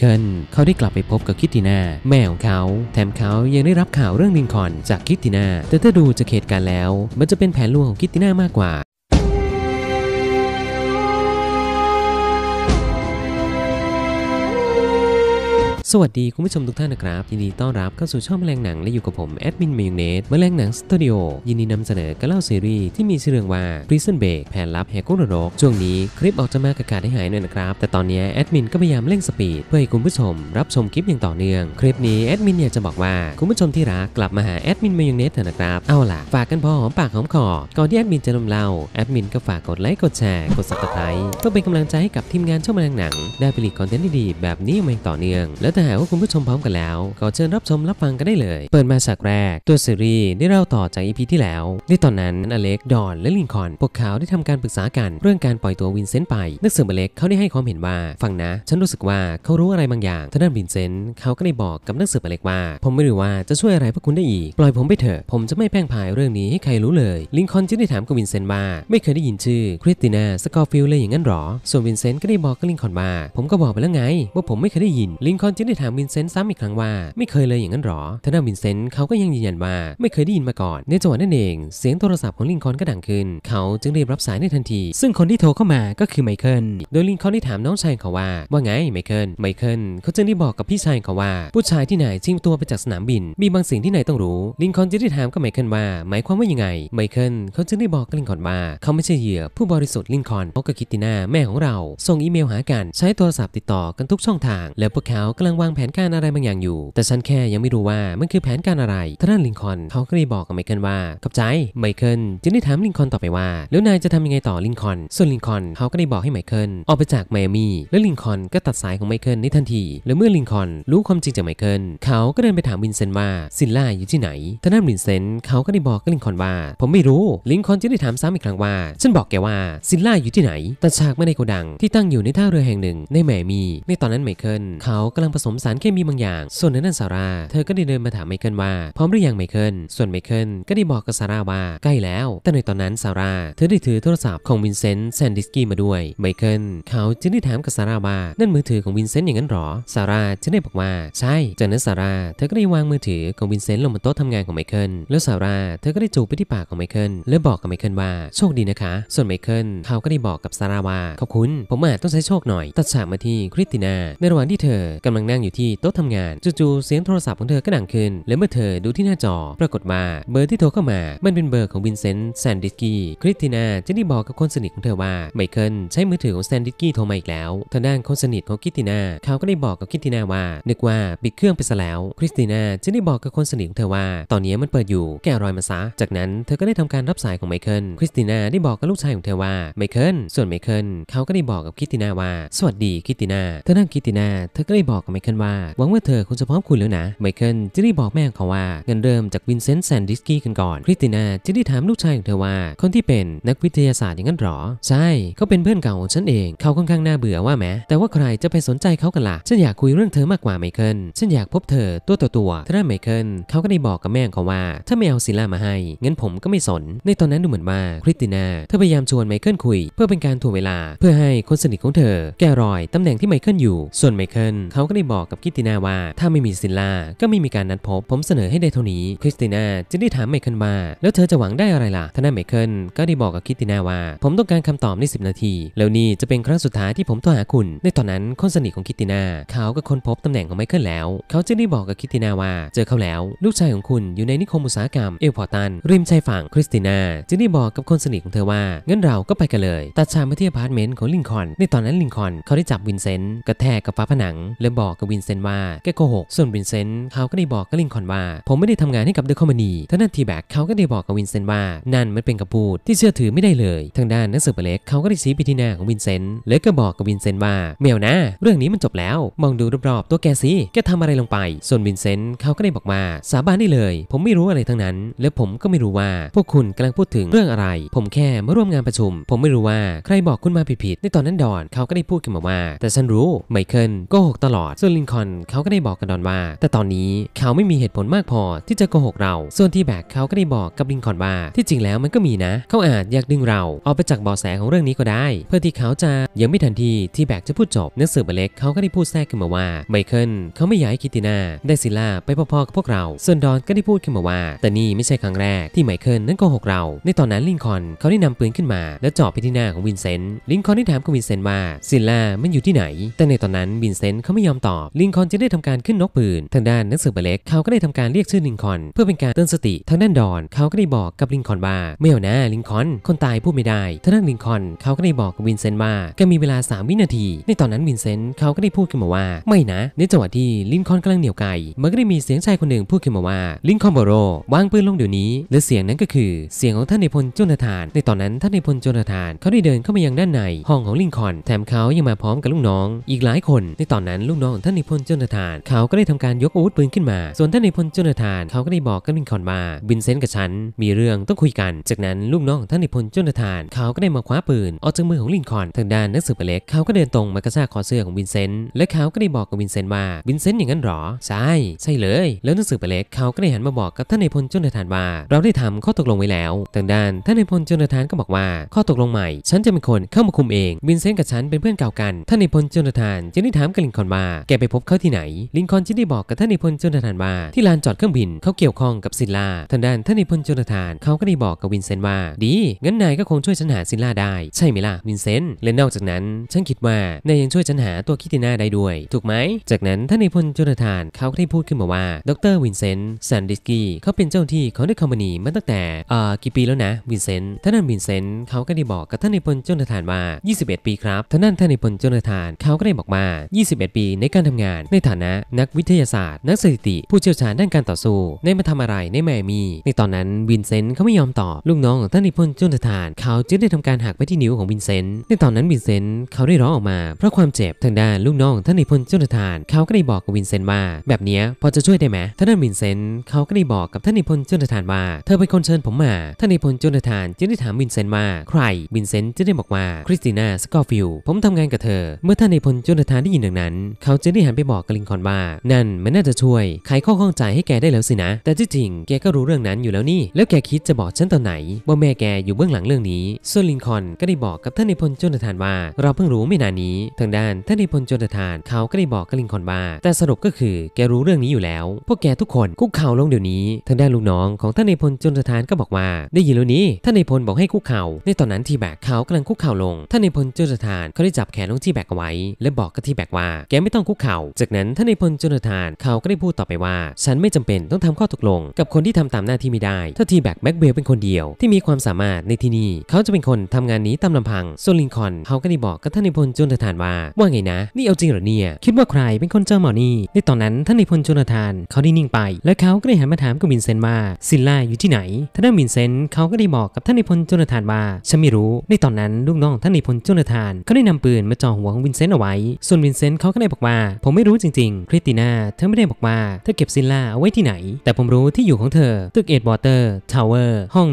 เคิลเขาได้กลับไปพบกับคิตตินาแม่ของเขา แถมเขายังได้รับข่าวเรื่องลินคอนจากคิตตินาแต่ถ้าดูจากเหตุการณ์แล้ว มันจะเป็นแผนลวงของคิตตินามากกว่าสวัสดีคุณผู้ชมทุกท่านนะครับ ยินดีต้อนรับเข้าสู่ช่องแมลงหนังและอยู่กับผม แอดมินเมยูเนสแมลงหนังสตูดิโอยินดีนำเสนอการเล่าซีรีส์ที่มีชื่อเรื่องว่า Prison Break แผนลับแหกกนรก ช่วงนี้คลิปออกจะมากระกาศได้หายหน่อยนะครับ แต่ตอนนี้แอดมินก็พยายามเร่งสปีด เพื่อให้คุณผู้ชมรับชมคลิปอย่างต่อเนื่องคลิปนี้แอดมินอยากจะบอกว่า คุณผู้ชมที่รักกลับมาหาแอดมินเมยูเนสเถอะนะครับเอาล่ะฝากกันพอหอมปากหอมคอก่อนที่แอดมินจะนำเล่าแอดมินก็ฝากกดไลค์กดแชร์กดซับสไครต์เพื่อเป็นกำลังใจให้กับทีมงานช่องแมลงหนัง ได้ผลิตคอนเทนต์ดีๆแบบนี้มาอย่างต่อเนื่องแล้วถ้าหากว่าคุณผู้ชมพร้อมกันแล้วก็เชิญรับชมรับฟังกันได้เลย เปิดมาฉากแรกตัวซีรีส์ได้เล่าต่อจากอีพีที่แล้ว ในตอนนั้นอเล็กดอนและลินคอนพวกเขาได้ทำการปรึกษากัน เรื่องการปล่อยตัววินเซนต์ไปนักสืบอเล็กเขาได้ให้ความเห็นว่า ฟังนะ ฉันรู้สึกว่าเขารู้อะไรบางอย่างทา้านวินเซนต์เขาก็ได้บอกกับนักสืบอเล็กว่า ผมไม่รู้ว่าจะช่วยอะไรพวกคุณได้อีก ปล่อยผมไปเถอะผมจะไม่แป้งพายเรื่องนี้ให้ใครรู้เลย ลินคอนจึงได้ถามกับวินเซนต์ว่าไม่เคยได้ยินชื่อคริสติน่าสกอร์ฟิลเลยอย่างนั้นหรอ ส่วนวินเซนต์ก็ได้บอกกับลินคอนว่า ผมก็บอกไปแล้วไง ว่าผมไม่เคยได้ยินลินคอนจึงได้ถามวินเซนต์ซ้ำอีกครั้งว่าไม่เคยเลยอย่างนั้นหรอทนานวินเซนต์เขาก็ยังยืนยันว่าไม่เคยได้ยินมาก่อน ในจังหวะนั้นเอง เสียงโทรศัพท์ของลินคอนก็ดังขึ้น เขาจึงรีบรับสายในทันที ซึ่งคนที่โทรเข้ามาก็คือไมเคิลโดยลินคอนได้ถามน้องชายเขาว่าว่าไงไมเคิลไมเคิลเขาจึงได้บอกกับพี่ชายเขาว่า ผู้ชายที่นายชิงตัวไปจากสนามบิน มีบางสิ่งที่นายต้องรู้ลินคอนจึงได้ถามกับไมเคิลว่าหมายความว่ายังไงไมเคิลเขาจึงได้บอกกับลินคอนว่า เขาไม่ใช่เหยื่อผู้บริสุทธิ์ลินคอนเขากับคิตติน่าแม่ของเรา ส่งอีเมลหากันใช้โทรศัพท์ติดต่อกันทุกช่องทาง แล้วพวกเขากำลังวางแผนการอะไรบางอย่างอยู่ แต่ฉันแค่ยังไม่รู้ว่ามันคือแผนการอะไร ท่านลิงคอนเขาก็เลยบอกกับไมเคิลว่าขอบใจ ไมเคิลจึงได้ถามลิงคอนต่อไปว่าแล้วนายจะทำยังไงต่อลิงคอน ส่วนลิงคอนเขาก็ได้บอกให้ไมเคิลออกไปจากไมอามี่และลิงคอนก็ตัดสายของไมเคิลในทันที และเมื่อลิงคอนรู้ความจริงจากไมเคิล เขาก็เดินไปถามวินเซนต์ว่าซินล่าอยู่ที่ไหน ท่านลินเซนต์เขาก็ได้บอกกับลิงคอนว่า ผมไม่รู้ ลิงคอนจึงได้ถามซ้ำอีกครั้งว่าฉันบอกแกว่าซินล่าอยู่ที่ไหน แต่ฉากไม่ในโกดังที่ตั้งอยู่ในท่าเรือแห่งหนึ่งในแมมี ในตอนนั้นไมเคิลเขากำลังผสมสารเคมีบางอย่าง ส่วนนั้นนนั่ซาร่า เธอก็ได้เดินมาถามไมเคิลว่า พร้อมหรือยังไมเคิล ส่วนไมเคิลก็ได้บอกกับซาร่าว่า ใกล้แล้ว แต่ในตอนนั้นซาร่า เธอได้ถือโทรศัพท์ของวินเซนต์แซนดิสกี้มาด้วย ไมเคิลเขาจึงได้ถามกับซาร่าว่า นั่นมือถือของวินเซนต์อย่างนั้นหรอ ซาร่าจึงได้บอกว่า ใช่จากนั้นซาร่า เธอก็ได้วางมือถือของวินเซนต์ลงบนโต๊ะทำงานของไมเคิล แล้วซาร่า เธอก็ได้จูบไปที่ปากของไมเคิล และบอกกับไมเคิลว่าโชคดีนะคะ ส่วนไมเคิลเขาก็ได้บอกกับซาร่าว่าขอบคุณผมอาจต้องใช้โชคหน่อยตัดฉากมาที่คริสตินาในระหว่างที่เธอกำลังนั่งอยู่ที่โต๊ะทำงานจู่ๆเสียงโทรศัพท์ของเธอก็ดังขึ้นและเมื่อเธอดูที่หน้าจอ ปรากฏว่าเบอร์ที่โทรเข้ามามันเป็นเบอร์ของวินเซนต์แซนดิสกี้คริสติน่าจึงได้บอกกับคนสนิทของเธอว่าไมเคิลใช้มือถือของแซนดิสกี้โทรมาอีกแล้วทางด้านคนสนิทของคริสติน่าเขาก็ได้บอกกับคริสติน่าว่านึกว่าปิดเครื่องไปซะแล้วคริสติน่าจึงได้บอกกับคนสนิทของเธอว่า ตอนนี้มันเปิดอยู่แกรอยมาซะจากนั้นเธอก็ได้ทำการรับสายของไมเคิลคริสติน่าได้บอกกับลูกชายของเธอว่าไมเคิลส่วนไมเคิลเขาก็ได้บอกกับคริสติน่าว่า สวัสดีคริสติน่าเธอนั่งคริสติน่าเธอก็ได้บอกกับเคิลว่าหวังว่าเธอคงจะพร้อมคุณแล้วนะไมเคิลจะได้บอกแม่ของเขาว่าเงินเริ่มจากวินเซนต์แซนดิสกี้กันก่อนคริสติน่าจะได้ถามลูกชายของเธอว่าคนที่เป็นนักวิทยาศาสตร์อย่างนั้นหรอ ใช่เขาเป็นเพื่อนเก่าของฉันเองเขาค่อนข้างน่าเบื่อว่าแม้แต่ว่าใครจะไปสนใจเขากันละ่ะฉันอยากคุยเรื่องเธอมากกว่าไมเคิลฉันอยากพบเธอตัวต่อตัวเธาได้ไมเคิลเขาก็ได้บอกกับแม่เขาว่า ถ้าไม่เอาซิล่ามาให้งั้นผมก็ไม่สนในตอนนั้นดูเหมือนว่าคริสติน่าเธอพยายามชวนไมเคิลคุยเพื่อเป็นการถ่วงเวลา เพื่อให้คนสนิทของเธอ แก้รอยตำแหน่งที่ไมเคิลอยู่ ส่วนไมเคิลเขาก็ได้บอก กับคิตินาว่า ถ้าไม่มีซินล่าก็ไม่มีการนัดพบ ผมเสนอให้ได้เท่านี้ คริสติน่าจึงได้ถามไมเคิลว่าแล้วเธอจะหวังได้อะไรล่ะทนายไมเคิลก็ได้บอกกับคิตินาว่าผมต้องการคำตอบใน10 นาทีแล้วนี่จะเป็นครั้งสุดท้ายที่ผมโทรหาคุณ ในตอนนั้นคนสนิทของคิตินาเขาก็ค้นพบตำแหน่งของไมเคิลแล้ว เขาจึงได้บอกกับคิตินาว่า เจอเขาแล้ว ลูกชายของคุณอยู่ในนิคมอุตสาหกรรมเอลพอร์ตันริมชายฝั่งคริสตินาจึงได้บอกกับคนสนิทของเธอว่างั้นเราก็ไปกันเลยตัดฉากมาที่อพาร์ตเมนต์ของลิงคอนในตอนนั้นลิงคอนเขาได้จับวินเซนต์กระแทกกับฟ้าผนังและบอกกับวินเซนต์ว่าแกโกหก ส่วนวินเซนต์เขาก็ได้บอกกับลินคอนว่า ผมไม่ได้ทำงานให้กับเดอะคอมมานีทางด้านทีแบ็กเขาก็ได้บอกกับวินเซนต์ว่านั่นมันเป็นคำพูดที่เชื่อถือไม่ได้เลย ทางด้านนักสืบเล็กเขาก็ได้ชี้ไปที่หน้าของวินเซนต์แล้วก็บอกกับวินเซนต์ว่าเมวนะ เรื่องนี้มันจบแล้ว มองดูรอบๆตัวแกสิแกทำอะไรลงไป ส่วนวินเซนต์เขาก็ได้บอกมาสาบานได้เลย ผมไม่รู้อะไรทั้งนั้น และผมก็ไม่รู้ว่า พวกคุณกำลังพูดถึงเรื่องอะไร ผมแค่มาร่วมงานประชุม ผมไม่รู้ว่าใครบอกคุณมาผิดๆในตอนนั้นดอนเขาก็ได้พูดขึ้นมาว่า แต่ฉันรู้ไมเคิลโกหกตลอดส่ว์ลินคอนเขาก็ได้บอกกับดอนว่า แต่ตอนนี้เขาไม่มีเหตุผลมากพอที่จะโกหกเรา ส่วนที่แบกเขาก็ได้บอกกับลินคอนว่า ที่จริงแล้วมันก็มีนะ เขาอาจอยากดึงเรา ออกไปจากบ่อแสของเรื่องนี้ก็ได้ เพื่อที่เขาจะยังไม่ทันทีที่แบกจะพูดจบนักสืบเล็กเขาก็ได้พูดแทรกขึ้นมาว่าไมเคิลเขาไม่อยากให้คิตตินาได้ซิล่าไปพอๆกับพวกเราส่วนดอนก็ได้พูดขึ้นมาว่า แต่นี่ไม่ใช่ครั้งแรกที่ไมเคิลนั้นโกหกเรา ในตอนนั้นลินคอนเขาได้นำปืนขึ้นมา และจ่อไปที่หน้าของวินเซนต์ลินคอนได้ถามกับวินเซนต์ว่าซิล่ามันอยู่ที่ไหนแต่ในตอนนั้นวินเซนต์เขาไม่ยอมตอบอบลิงคอนจึงได้ทำการขึ้นนกปืนทางด้านนักสืบเบเล็กเขาก็ได้ทำการเรียกชื่อลิงคอนเพื่อเป็นการเตือนสติทางด้านดอนเขาก็ได้บอกกับลิงคอนว่าไม่เอานะ ลิงคอนคนตายพูดไม่ได้ทางด้านลิงคอนเขาก็ได้บอกกับวินเซนต์ว่าแกมีเวลา 3 วินาที ในตอนนั้นวินเซนต์เขาก็ได้พูดขึ้นมาว่า ไม่นะ ในจังหวะที่ ลิงคอนกำลังเหนียวไก่มันก็ได้มีเสียงชายคนหนึ่งพูดขึ้นมาว่าลิงคอนบอโรวางปืนลงเดี๋ยวนี้และเสียงนั้นก็คือเสียงของท่านในพลจุนทาน ในตอนนั้นท่านในพลจุนทานเขาได้เดินเข้ามายังด้านในห้องของลิงคอนแถมเขายังมาพร้อมกับลูกน้องอีกหลายคนในตอนนั้นลูกน้องของท่านานิพนธ์เจนาธา่เขาก็ได้ทำการยกอาวุธปืนขึ้นมา ส่วนท่านิพนธ์เจนาธา่เขาก็ได้บอกกับลินคอนว่าบินเซนต์กับฉันมีเรื่องต้องคุยกันจากนั้นลูกน้องท่านิพนธ์เจนาธา่เขาก็ได้มาคว้าปืนออกจากมือของลินคอนทางด้านนักสืบเล็กเขาก็เดินตรงมากระชากคอเสื้อของบินเซนต์และเขาก็ได้บอกกับบินเซนต์ว่าบินเซนต์อย่างนั้นหรอ ใช่ใช่เลย แล้วนักสืบเล็กเขาก็ได้หันมาบอกกับท่านิพนธ์เจนาธา่ว่า เราได้ทำข้อตกลงไว้แล้วทางด้านท่านพนพ์เจนาธี่ก็บอกว่าข้อตกลงใหม่ ฉันจะเป็นคนเข้ามาคุมเองบินเซนต์กับฉันเป็นเพื่อนเก่ากันท่านพนธ์เจนาที่จึงได้ถามกับลินคอนว่าแไปพบเขาที่ไหนลินคอนจึงได้บอกกับท่านในพลโจนาธานว่า ที่ลานจอดเครื่องบินเขาเกี่ยวข้องกับศิลาทางด้านท่านในพลโจนาธานเขาก็ได้บอกกับวินเซนต์ว่า ดีงั้นนายก็คงช่วยฉันหาศิลาได้ใช่ไหมล่ะวินเซนต์และนอกจากนั้นฉันคิดว่านายยังช่วยฉันหาตัวคิตินาได้ด้วย ถูกไหมจากนั้นท่านในพลโจนาธานเขาก็ได้พูดขึ้นมาว่าดรวินเซนต์ซันดิสกี้เขาเป็นเจ้าที่ของเดอะคอมมานีมาตั้งแต่อ่ากี่ปีแล้วนะวินเซนต์ท่านนั้นวินเซนต์เขาก็ได้บอกกับท่านในพลโจนาธานว่า 21 ปีครับท่านนั้นท่านในพลโจนาธานเขาก็ได้บอก่า21ปีในการทางานในฐานะนักวิทยาศาสตร์ นักสถิติ ผู้เชี่ยวชาญด้านการต่อสู้ได้มาทำอะไรในแมมี่ในตอนนั้นวินเซนต์เขาไม่ยอมตอบลูกน้องของท่านนิพนธ์จุนทานเขาจึงได้ทำการหักไปที่นิ้วของวินเซนต์ในตอนนั้นวินเซนต์เขาได้ร้องออกมาเพราะความเจ็บทางด้านลูกน้อง ท่านนิพนธ์จุนทาน เขาก็ได้บอกกับวินเซนต์ว่าแบบนี้พอจะช่วยได้ไหมท่านวินเซนต์เขาก็ได้บอกกับท่านนิพนธ์จุนทานว่าเธอเป็นคนเชิญ ผมมาท่านนิพนธ์จุนทานจึงได้ถามวินเซนต์ว่าใครวินเซนต์จึงได้บอกว่าคริสติน่าสกอฟิลผมทำงานกับเธอเมื่อท่านนิพนธ์จุนทานได้ยินดังนั้นเขาจจึงได้หันไปบอกกลิงคอนว่า นั่นมันน่าจะช่วยไขข้อข้องใจให้แกได้แล้วสินะ แต่ที่จริงแกก็รู้เรื่องนั้นอยู่แล้วนี่ แล้วแกคิดจะบอกฉันตอนไหนว่าแม่แกอยู่เบื้องหลังเรื่องนี้ ส่วนลิงคอนก็ได้บอกกับท่านในพลโจนาธานว่า เราเพิ่งรู้ไม่นานนี้ ทางด้านท่านในพลโจนาธานเขาก็ได้บอกกลิงคอนว่า แต่สรุปก็คือ แกรู้เรื่องนี้อยู่แล้ว พวกแกทุกคนคุกเข่าลงเดี๋ยวนี้ ทางด้านลูกน้องของท่านในพลโจนาธานก็บอกว่า ได้ยินแล้วนี้ท่านในพลบอกให้คุกเข่าในตอนนั้นทีแบกเขากำลังคุกเข่าลงท่านในพลโจนาธานเขาได้จับแขนลงทีแบกเอาไว้ และบอกกับทีแบกว่า แกไม่ต้องคุกเข่าจากนั้นท่านในพลจนทธานเขาก็ได้พูดต่อไปว่า ฉันไม่จำเป็นต้องทำข้อตกลง กับคนที่ทำตามหน้าที่ไม่ได้ถ้าทีแบ็กแม็กเบลเป็นคนเดียวที่มีความสามารถในที่นี่เขาจะเป็นคนทำงานนี้ตามลำพังโซลินคอนเขาก็ได้บอกกับท่านในพลจนทธานว่าว่าไงนะ นี่เอาจริงหรอเนี่ย คิดว่าใครเป็นคนเจอหมอนี่ ในตอนนั้นท่านในพลจนทธานเขาได้นิ่งไป และเขาก็ได้หันมาถามกับวินเซนต์ว่าซิลล่าอยู่ที่ไหนท่านวินเซนต์เขาก็ได้บอกกับท่านในพลจนทธานว่า ฉันไม่รู้ ในตอนนั้นลูกน้องท่านในพลจนทานขาได้นำปืนมาจ่อหัวของวินเซนต์เอาไว้ ส่วนวินเซนต์เขาก็ได้บอกว่าผมไม่รู้จริงๆ คริสติน่าเธอไม่ได้บอกมาเธอเก็บซินล่าเอาไว้ที่ไหน แต่ผมรู้ที่อยู่ของเธอ ตึกเอ็ดวอเตอร์ ทาวเวอร์ ห้อง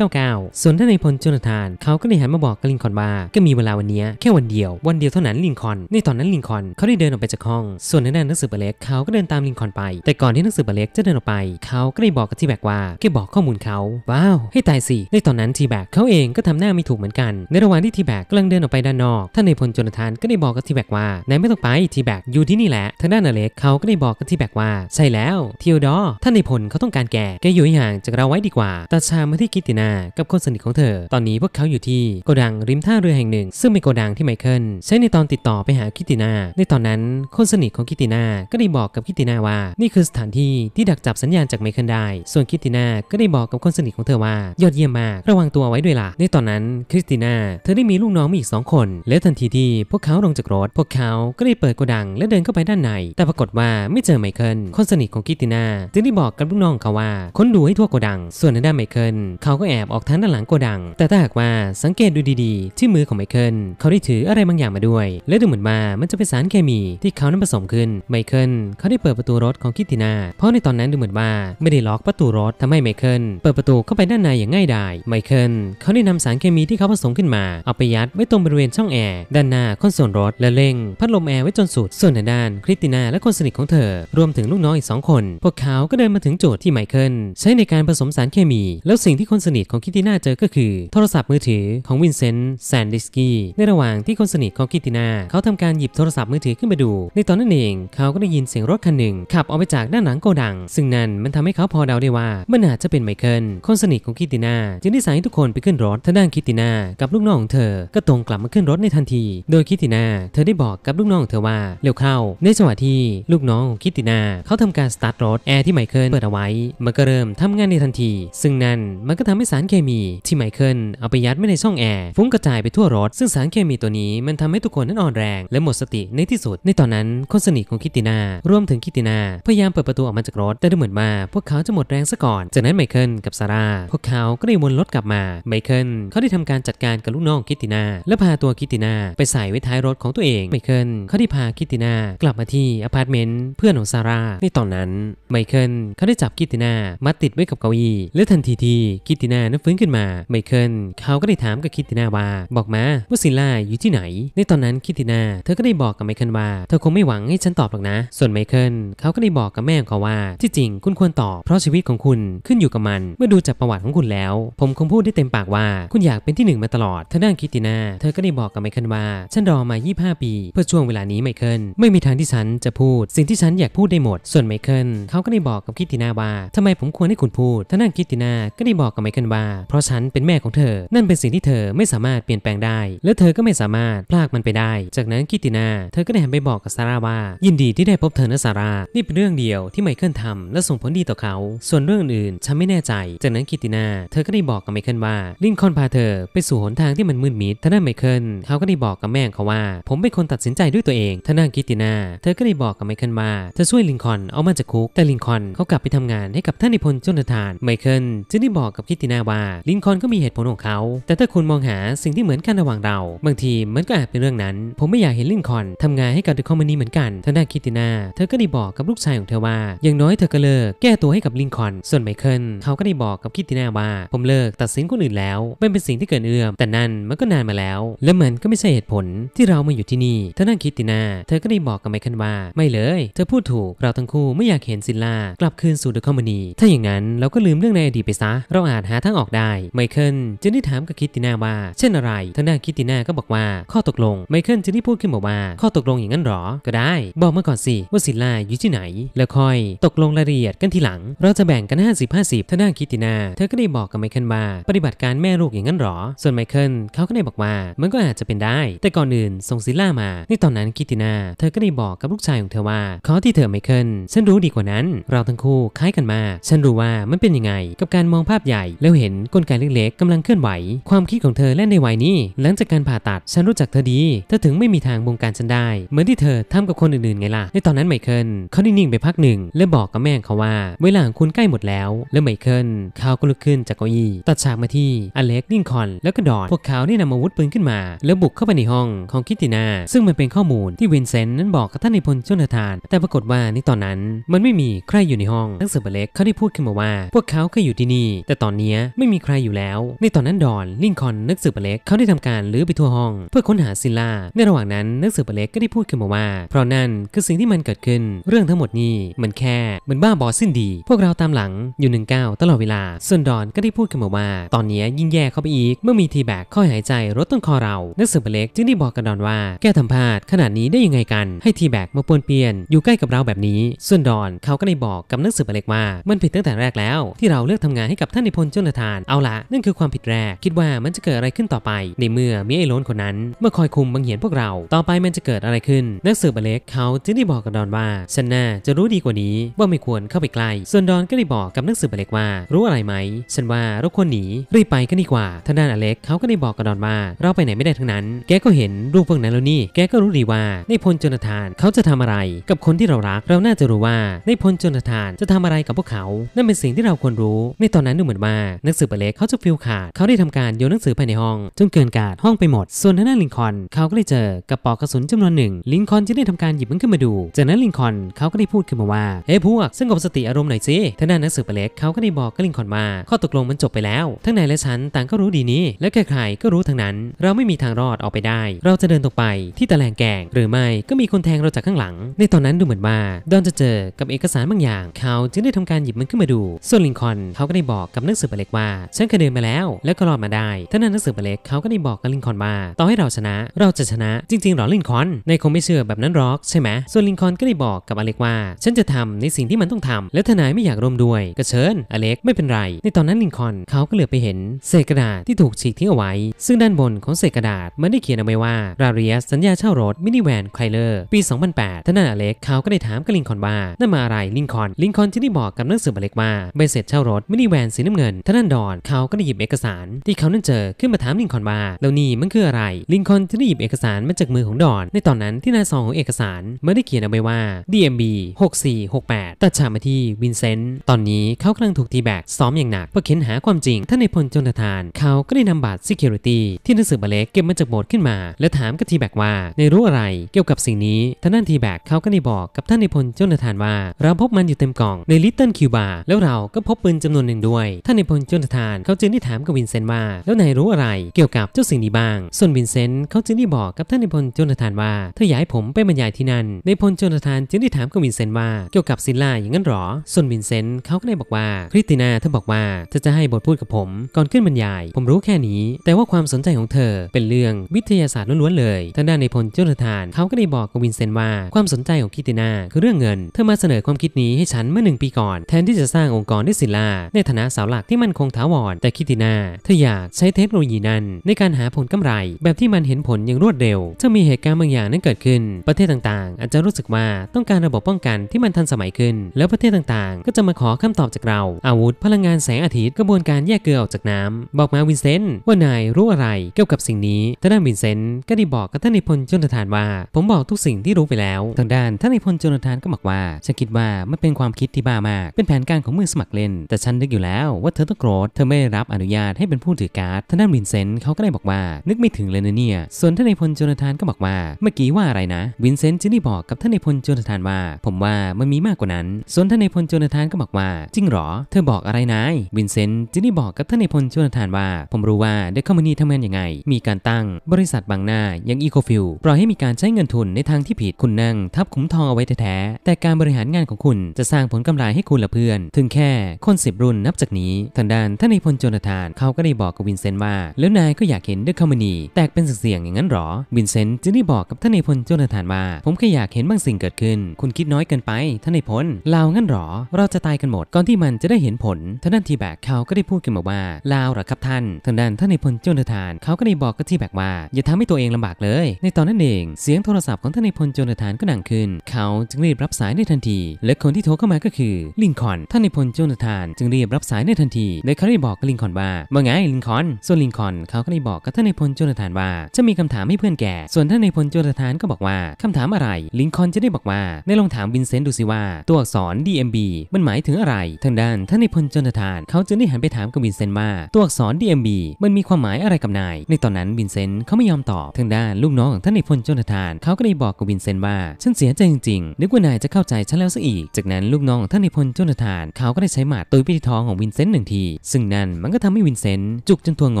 1099ส่วนท่านในพลจุลธาน เขาก็เลยหันมาบอกกับลินคอนว่า ก็มีเวลาวันนี้แค่วันเดียววันเดียวเท่านั้นลินคอนในตอนนั้นลินคอนเขาได้เดินออกไปจากห้อง ส่วนในด้านหนังสือเบเล็กเขาก็เดินตามลินคอนไปแต่ก่อนที่หนังสือเบเล็กจะเดินออกไปเขาก็ได้บอกกับทีแบกว่าแกบอกข้อมูลเขา ว้าวให้ตายสิในตอนนั้นทีแบกเขาเองก็ทำหน้าไม่ถูกเหมือนกันในระหว่างที่ทีแบกกำลังเดินออกไปด้านนอกท่านในพลจลธานก็ได้บอกกับทีแบกว่านายไม่ต้องไปทีแบกอยูู่ที่นี่แหละทางด้านอเล็กเขาก็ได้บอกกับที่แบกว่า ใช่แล้วเทียวดอท่านในผลเขาต้องการแก่แกอยู่ห่างจากเราไว้ดีกว่าตัดชามาที่คิตินา กับคนสนิทของเธอ ตอนนี้พวกเขาอยู่ที่โกดังริมท่าเรือแห่งหนึ่ง ซึ่งเป็นโกดังที่ไมเคิลใช้ในตอนติดต่อไปหาคิตินา ในตอนนั้นคนสนิทของคิตินาก็ได้บอกกับคิตินาว่า นี่คือสถานที่ที่ดักจับสัญญาณจากไมเคิลได้ ส่วนคิตินาก็ได้บอกกับคนสนิทของเธอว่า ยอดเยี่ยมมาก ระวังตัวไว้ด้วยล่ะในตอนนั้นคริสตินาเธอได้มีลูกน้องมีอีกงคน และทันทีที่พวกเขาลงจากรถพวกเขาก็ได้เปิดโกดังและเดเดินเข้าไปด้านใน แต่ปรากฏว่าไม่เจอไมเคิลคนสนิทของกิตินาจึงได้บอกกับลูกน้องเขาว่าค้นดูให้ทั่วโกดัง ส่วนในด้านไมเคิลเขาก็แอบออกทางด้านหลังโกดัง แต่ถ้าหากว่าสังเกตดูดีๆที่มือของไมเคิลเขาได้ถืออะไรบางอย่างมาด้วย และดูเหมือนว่ามันจะเป็นสารเคมีที่เขานั้นผสมขึ้น ไมเคิลเขาได้เปิดประตูรถของกิตินาเพราะในตอนนั้นดูเหมือนว่าไม่ได้ล็อกประตูรถทำให้ไมเคิลเปิดประตูเข้าไปด้านในอย่างง่ายดาย ไมเคิลเขาได้นำสารเคมีที่เขาผสมขึ้นมาเอาไปยัดไว้ตรงบริเวณช่องแอร์ด้านหน้าคอนโซลรถและเร่งพัดลมแอร์ไว้จนสุดส่วนในด้านคริสตินาและคนสนิทของเธอรวมถึงลูกน้องอีกสองคนพวกเขาก็เดินมาถึงโจทย์ที่ไมเคิลใช้ในการผสมสารเคมี แล้วสิ่งที่คนสนิทของคริสตินาเจอก็คือโทรศัพท์มือถือของวินเซนต์แซนดิสกี้ในระหว่างที่คนสนิทของคริสตินาเขาทำการหยิบโทรศัพท์มือถือขึ้นมาดู ในตอนนั้นเองเขาก็ได้ยินเสียงรถคันหนึ่ง ขับออกไปจากด้านหลังโกดัง ซึ่งนั่นมันทำให้เขาพอเดาได้ว่า มันอาจจะเป็นไมเคิลคนสนิทของคริสตินาจึงได้สั่งให้ทุกคนไปขึ้นรถทางด้านคริสตินากับลูกน้องของ เธอก็ตรงกลับมาขึ้นรถในทันที โดยคริสตินาเธอได้บอกกับลูกน้องเธอว่าเร็วเข้าาในสวัสดที่ลูกน้องของคิตินาเขาทำการสตาร์ทรถแอร์ที่ไมเคิลเปิดเอาไว้ มันก็เริ่มทำงานในทันที ซึ่งนั่นมันก็ทำให้สารเคมี ที่ไมเคิลเอาไปยัดไว้ในช่องแอร์ฟุ้งกระจายไปทั่วรถ ซึ่งสารเคมีตัวนี้ มันทำให้ทุกคนนั้นอ่อนแรง และหมดสติในที่สุด ในตอนนั้นคนสนิทของคิตตินารวมถึงคิตตินาพยายามเปิดประตูออกมาจากรถแต่ดูเหมือนว่าพวกเขาจะหมดแรงซะก่อนจากนั้นไมเคิลกับซาร่าพวกเขาก็ได้วนรถกลับมาไมเคิลเขาได้ทำการจัดการกับลูกน้องคิตตินาและพาตัวคิตตินาไปใส่ไว้ท้ายรถของตัวเองไมเคิลเขาได้พาคิตินาากลับมาที่อพาร์ตเมนต์เพื่อนของซาร่าในตอนนั้นไมเคิลเขาได้จับกิตินามัดติดไว้กับเก้าอี้และทันทีที่กิตินานั้นฟื้นขึ้นมาไมเคิลเขาก็ได้ถามกับกิตินาว่า บอกมาว่าซิลล่าอยู่ที่ไหน ในตอนนั้นกิตินาเธอก็ได้บอกกับไมเคิลว่า เธอคงไม่หวังให้ฉันตอบหรอกนะ ส่วนไมเคิลเขาก็ได้บอกกับแม่ของเขาว่า ที่จริงคุณควรตอบเพราะชีวิตของคุณขึ้นอยู่กับมันเมื่อดูจากประวัติของคุณแล้ว ผมคงพูดได้เต็มปากว่าคุณอยากเป็นที่หนึ่งมาตลอดเธอนั่งกิตินาเธอก็ได้บอกกับไมเคิลว่า ฉันรอมา 25 ปี เพื่อช่วงเวลานี้ไมเคิลไไม่มีทางที่ฉันจะพูดสิ่งที่ฉันอยากพูดได้หมด ส่วนไมเคิลเขาก็ได้บอกกับคิตตินาว่าทำไมผมควรให้คุณพูดท่านั่งคิตตินาก็ได้บอกกับไมเคิลว่า เพราะฉันเป็นแม่ของเธอ นั่นเป็นสิ่งที่เธอไม่สามารถเปลี่ยนแปลงได้ และเธอก็ไม่สามารถพลากมันไปได้ จากนั้นคิตตินาเธอก็ได้หันไปบอกกับซาร่าว่า ยินดีที่ได้พบเธอนะซาร่านี่เป็นเรื่องเดียวที่ไมเคิลทำและส่งผลดีต่อเขา ส่วนเรื่องอื่นฉันไม่แน่ใจ จากนั้นคิตตินาเธอก็ได้บอกกับไมเคิลว่าลินคอนพาเธอไปสู่หนทางที่มันมืดมิดท่านั่งไมเคิลเขาก็ได้บอกกับแม่เขาว่า ผมเป็นคนตัดสินใจด้วยตัวเองท่านั่งคิตติตนาเธอก็ได้บอกกับไมเคิลว่าเธอช่วยลินคอนเอามาจากคุก แต่ลินคอนเขากลับไปทำงานให้กับท่านในพลจนทานไมเคิลจึงได้บอกกับคิตินาว่าลินคอนก็มีเหตุผลของเขา แต่ถ้าคุณมองหาสิ่งที่เหมือนกันระหว่างเรา บางทีมันก็อาจเป็นเรื่องนั้น ผมไม่อยากเห็นลินคอนทำงานให้กับเดอะคอมมานีเหมือนกันทางด้านคิตินาเธอก็ได้บอกกับลูกชายของเธอว่าอย่างน้อยเธอก็เลิกแก้ตัวให้กับลินคอนส่วนไมเคิลเขาก็ได้บอกกับคิตินาว่า ผมเลิกตัดสินคนอื่นแล้วม่เป็นสิ่งที่เกินเอื้อมแต่นั่นมันก็นานมาแล้ว และมันก็ไม่ใช่เหตุผลที่เรามาอยู่ที่นี่ทานาคิตินาเธอก็ได้บอกกับไมเคิลว่า ไม่เลย เธอพูดถูกเราทั้งคู่ไม่อยากเห็นซิลล่ากลับคืนสู่เดอะคอมมานีถ้าอย่างนั้น เราก็ลืมเรื่องในอดีตไปซะ เราอาจหาทางออกได้ไมเคิลจึงได้ถามกับคิตติน่าว่า เช่นอะไร ทางด้านคิตติน่าก็บอกว่า ข้อตกลงไมเคิลจึงได้พูดขึ้นบอกว่า ข้อตกลงอย่างนั้นหรอก็ได้ บอกมาก่อนสิ ว่าซิลล่าอยู่ที่ไหนแล้วค่อยตกลงรายละเอียดกันทีหลังเราจะแบ่งกัน50 50ทางด้านคิตติน่าเธอก็ได้บอกกับไมเคิลว่าปฏิบัติการแม่ลูกอย่างนั้นหรอ ส่วนไมเคิลเขาก็ได้บอกว่า มันก็อาจจะเป็นได้ แต่ก่อนอื่นส่งซิลล่ามาในตอนนั้นคิตติน่าเธอก็ได้บอกกับลูกชายของเธอว่าขอที่เธอไมเคิลฉันรู้ดีกว่านั้น เราทั้งคู่คล้ายกันมากฉันรู้ว่ามันเป็นยังไง กับการมองภาพใหญ่แล้วเห็นกลไกเล็กๆ กำลังเคลื่อนไหวความคิดของเธอและในวัยนี้ หลังจากการผ่าตัด ฉันรู้จักเธอดีเธอถึงไม่มีทางบงการฉันได้เหมือนที่เธอทำกับคนอื่นๆไงล่ะในตอนนั้นไมเคิลเขาได้นิ่งไปพักหนึ่งและบอกกับแม่เขาว่าเวลาของคุณใกล้หมดแล้วและไมเคิลเขาก็ลุกขึ้นจากเก้าอี้ตัดฉากมาที่อเล็กนิ่งคอน แล้วก็ดอนพวกเขาได้นำอาวุธปืนขึ้นมา แล้วบุกเข้าไปในห้องของคิตตินา ซึ่งมันเป็นข้อมูลที่วินเซนต์นั้นบอกกับท่านพนพลเจนาทาน แต่ปรากฏว่าในตอนนั้นมันไม่มีใครอยู่ในห้องนักสืบเล็กเขาได้พูดขึ้นมาว่า พวกเขาเคยอยู่ที่นี่ แต่ตอนนี้ไม่มีใครอยู่แล้ว ในตอนนั้นดอนลิงคอนนักสืบเล็กเขาได้ทำการลื้อไปทั่วห้องเพื่อค้นหาซิลล่าในระหว่างนั้นนักสืบเล็กก็ได้พูดขึ้นมาว่า เพราะนั่นคือสิ่งที่มันเกิดขึ้น เรื่องทั้งหมดนี้ มันแค่มันบ้าบอสิ้นดี พวกเราตามหลังอยู่หนึ่งก้าวตลอดเวลาส่วนดอนก็ได้พูดขึ้นมาว่า ตอนนี้ยิ่งแย่เข้าไปอีก เมื่อมีทีแบกข้อหายใจรถต้นคอเรานักสืบเล็กจึงได้บอกกับดอนว่า แกทำพลาดขนาดนี้ได้ยังไงกันให้ทีแบกมาปวนเปียนอยู่ใกล้กับเราแบบนี้ ส่วนดอนเขาก็ได้บอกกับนักสืบเล็กว่ามันผิดตั้งแต่แรกแล้วที่เราเลือกทำงานให้กับท่านในพลจนทานเอาละนั่นคือความผิดแรกคิดว่ามันจะเกิดอะไรขึ้นต่อไป ในเมื่อมีไอ้ล้นคนนั้นเมื่อคอยคุมบังเหียนพวกเรา ต่อไปมันจะเกิดอะไรขึ้นนักสืบเล็กเขาจึงได้บอกกับดอนว่า ฉันน่าจะรู้ดีกว่านี้ว่าไม่ควรเข้าไปใกล้ส่วนดอนก็ได้บอกกับนักสืบเล็กว่ารู้อะไรไหมฉันว่าเราควรหนีรีบไปก็ดีกว่าทางด้านอเล็กเขาก็ได้บอกกับดอนว่า เราไปไหนไม่ได้ทั้งนั้นแกก็เห็นรูปพวกนั้นแล้วนี่แกก็รู้ดีว่าในพลจนทธานเขาจะทำอะไรกับคนที่เรารัก เราน่าจะรู้ว่าในพลจนทธานจะทำอะไรกับพวกเขา นั่นเป็นสิ่งที่เราควรรู้ในตอนนั้นดูเหมือนว่านักสืบอเล็กเขาจะฟิลขาด เขาได้ทำการโยนหนังสือภายในห้องจนเกินกาดห้องไปหมด ส่วนทางด้านลิงคอนเขาก็ได้เจอกับปอกกระสุนจำนวนหนึ่ง ลิงคอนจึงได้ทำการหยิบมันขึ้นมาดู จากนั้นลิงคอนเขาก็ได้พูดขึ้นมาว่าเฮ้พวกสงบสติอารมณ์หน่อยสิทางด้านนักสืบอเล็กเขาก็ได้บอกกับลิงคอนว่าข้อตกลงมันจบไปแล้ว ทั้งนายและฉันต่างก็รู้ดีนี้ และใครๆ ก็รู้ทั้งนั้น เราไม่มีทางรอดออกไปได้ เราจะเดินตกไปที่ตะแลงแกงหรือไม่ก็มีคนแทงเราจากข้างหลัง ในตอนนั้นดูเหมือนว่าดอนจะเจอกับเอกสารบางอย่าง เขาจึงได้ทำการหยิบมันขึ้นมาดู ส่วนลิงคอนเขาก็ได้บอกกับนักสืบอเล็กว่า ฉันเคยเดินมาแล้ว แล้วก็รอดมาได้ท่านั้นนักสืบอเล็กเขาก็ได้บอกกับลิงคอนว่าต่อให้เราชนะ เราจะชนะจริงๆหรอลิงคอนในคงไม่เชื่อแบบนั้นหรอก ใช่ไหมส่วนลิงคอนก็ได้บอกกับอเล็กว่า ฉันจะทำในสิ่งที่มันต้องทำ และทนายไม่อยากร่วมด้วยก็เชิญอเล็กไม่เป็นไร ในตอนนั้นลิงคอนเขาก็เหลือไปเห็น เศษกระดาษที่ถูกฉีกทิ้งเอาไว้ ซึ่งด้านบนของเศษกระดาษ มันได้เขียนเอาไว้ว่าราเรียสสัญญาเช่ารถมินิแวนไคลเลอร์ปี 2008ท่านนายอเล็กเขาก็ได้ถามกับลิงคอนว่านั่นมาอะไร ลิงคอนลิงคอนที่ได้บอกกับนักสืบอเล็กว่าใบเสร็จเช่ารถมินิแวนสีน้ำเงิน ท่านนันดอน เขาก็ได้หยิบเอกสาร ที่เขานั่นเจอ ขึ้นมาถามลิงคอนว่าแล้วนี่มันคืออะไร ลิงคอนที่ได้หยิบเอกสารมาจากมือของดอน ในตอนนั้น ที่หน้าซองของเอกสารไม่ได้เขียนเอาไว้ว่า DMB 6468ตัดฉากมาที่วินเซนต์ตอนนี้เขากำลังถูกทีแบกซ้อมอย่างหนัก เพื่อเข็นหาความจริงท่านในพลจนทาน เขาก็ได้นำบัตร Security ที่นักสืบอเล็กเก็บมาจากโบสถ์ขึ้นมา แลวถามกับทีแบกว่า ในรู้อะไรเกี่ยวกับสิ่งนี้ี้ทานนั่นทีแบกเขาก็ได้บอกกับท่านในพลเจ้าหน้าทานว่า เราพบมันอยู่เต็มกล่องในลิตเติ้ลคิวบาแล้วเราก็พบปืนจำนวนหนึ่งด้วยท่านในพลเจ้าหน้าทานเขาจึงได้ถามกับวินเซนต์ว่า แล้วนายรู้อะไรเกี่ยวกับเจ้าสิ่งนี้บ้าง ส่วนวินเซนต์เขาจึงได้บอกกับท่านในพลเจ้าหน้าทานว่าถ้าอยากให้ผมไปบรรยายที่นั่นในพลเจ้าหน้าทาน จึงได้ถามกับวินเซนต์ว่าเกี่ยวกับซิลล่าอย่างนั้นหรอ ส่วนวินเซนต์เขาก็ได้บอกว่าคริสติน่าเธอบอกว่าเธอจะให้บทพูดกับผม ก่อนขึ้นบรรยาย ผมรู้แค่นี้ แต่ว่าความสนใจของเธอเป็นเรื่องวิทยาศาสตร์ล้วนๆเลยทางด้านในพลเจ้านาทานเขาก็ได้บอกของวินเซนต์ว่าความสนใจของคิตินาคือเรื่องเงิน เธอมาเสนอความคิดนี้ให้ฉันเมื่อหนึ่งปีก่อนแทนที่จะสร้างองค์กรด้วยศิลาในฐานะเสาหลักที่มั่นคงถาวร แต่คิตินาเธออยากใช้เทคโนโลยีนั้น ในการหาผลกำไร แบบที่มันเห็นผลอย่างรวดเร็วธอมีเหตุการณ์บางอย่างนั้นเกิดขึ้น ประเทศต่างๆ อาจจะรู้สึกว่าต้องการระบบป้องกันที่มันทันสมัยขึ้น แล้วประเทศต่างๆ ก็จะมาขอคำตอบจากเราอาวุธ พลังงานแสงอาทิตย์กระบวนการแยกเกลือออกจากน้ำ บอกมาวินเซนต์ว่านายรู้อะไรเกี่ยวกับสิ่งนี้ท่านวินเซนต์ก็ได้บอกกับท่านนิพนธ์จนทานว่าผมบอกทุกสิ่งที่รู้ไปแล้วทางด้านท่านนายพลโจนาธานก็บอกว่าฉันคิดว่ามันเป็นความคิดที่บ้ามาก เป็นแผนการของมือสมัครเล่น แต่ฉันนึกอยู่แล้วว่าเธอต้องโกรธเธอไม่ได้รับอนุญาตให้เป็นผู้ถือการ์ดท่านด้านวินเซนต์เขาก็ได้บอกว่านึกไม่ถึงเลยนะเนี่ยส่วนท่านนายพลโจนาธานก็บอกว่า เมื่อกี้ว่าอะไรนะวินเซนต์จึงได้บอกกับท่านนายพลโจนาธานว่า ผมว่ามันมีมากกว่านั้นส่วนท่านนายพลโจนาธานก็บอกว่าจริงหรอ เธอบอกอะไรนายวินเซนต์จึงได้บอกกับท่านนายพลโจนาธานว่า ผมรู้ว่าเด็กคอมมานีทำงานยังไง มีการตั้งบริษัทบางหน้าอย่างอีโคฟิลปล่อยให้มีการใช้เงินทุนในทาางที่ผิดคุณนั่ง ทับขุมทองเอาไว้แท้ แต่การบริหารงานของคุณจะสร้างผลกำไรให้คุณและเพื่อน ถึงแค่คนสิบรุ่นนับจากนี้ทางด้านท่านในพลโจนาธานเขาก็ได้บอกกับวินเซนต์ว่า แล้วนายก็อยากเห็นเดอะคอมมานีแตกเป็นเสียงอย่างนั้นหรอวินเซนต์จึงได้บอกกับท่านในพลโจนาธานว่า ผมแค่อยากเห็นบางสิ่งเกิดขึ้น คุณคิดน้อยเกินไปท่านในพลลาวงั้นหรอ เราจะตายกันหมดก่อนที่มันจะได้เห็นผลท่านทีแบกเขาก็ได้พูดกันมาว่าลาวหรอครับท่าน ทางด้านท่านในพลโจนาธานเขาก็ได้บอกกับที่แบกว่า อย่าทำให้ตัวเองลำบากเลย ในตอนนั้นเองเสียงโทรศัพท์ของท่านนพลโจนาธานก็ดังขึ้น เขาจึงรีบรับสายในทันที และคนที่โทรเข้ามาก็คือลิงคอนท่านในพลโจนาธานจึงรีบรับสายในทันทีและเขาได้บอกกับลิงคอนว่าื่าไงลิงคอนส่วนลิงคอนเขาก็ได้บอกกับท่านในพลโจนาธานว่า จะมีคำถามให้เพื่อนแก่ ส่วนท่านในพลโจนาธานก็บอกว่าคำถามอะไร ลิงคอนจะได้บอกว่าในลองถามวินเซนต์ดูสิว่าตัวอักษร DMB มันหมายถึงอะไร ทางด้านท่านในพลโจนาธาน เขาจึงได้หันไปถามกับวินเซนต์ว่าตัวอักษร DMB มันมีความหมายอะไรกับนาย ในตอนนั้นวินเซนต์เขาไม่ยอมตอบทางด้านลูกน้องของท่านในพลโจนาธานเขาก็ได้บอกกับวินเซนต์ว่าฉันเสียใจจริงๆนึกว่านายจะเข้าใจฉันแล้วซะอีก จากนั้นลูกน้องท่านในพลโจนาธานเขาก็ได้ใช้หมัดตุยไปที่ท้องของวินเซนต์หนึ่งทีซึ่งนั่นมันก็ทำให้วินเซนต์จุกจนตัวง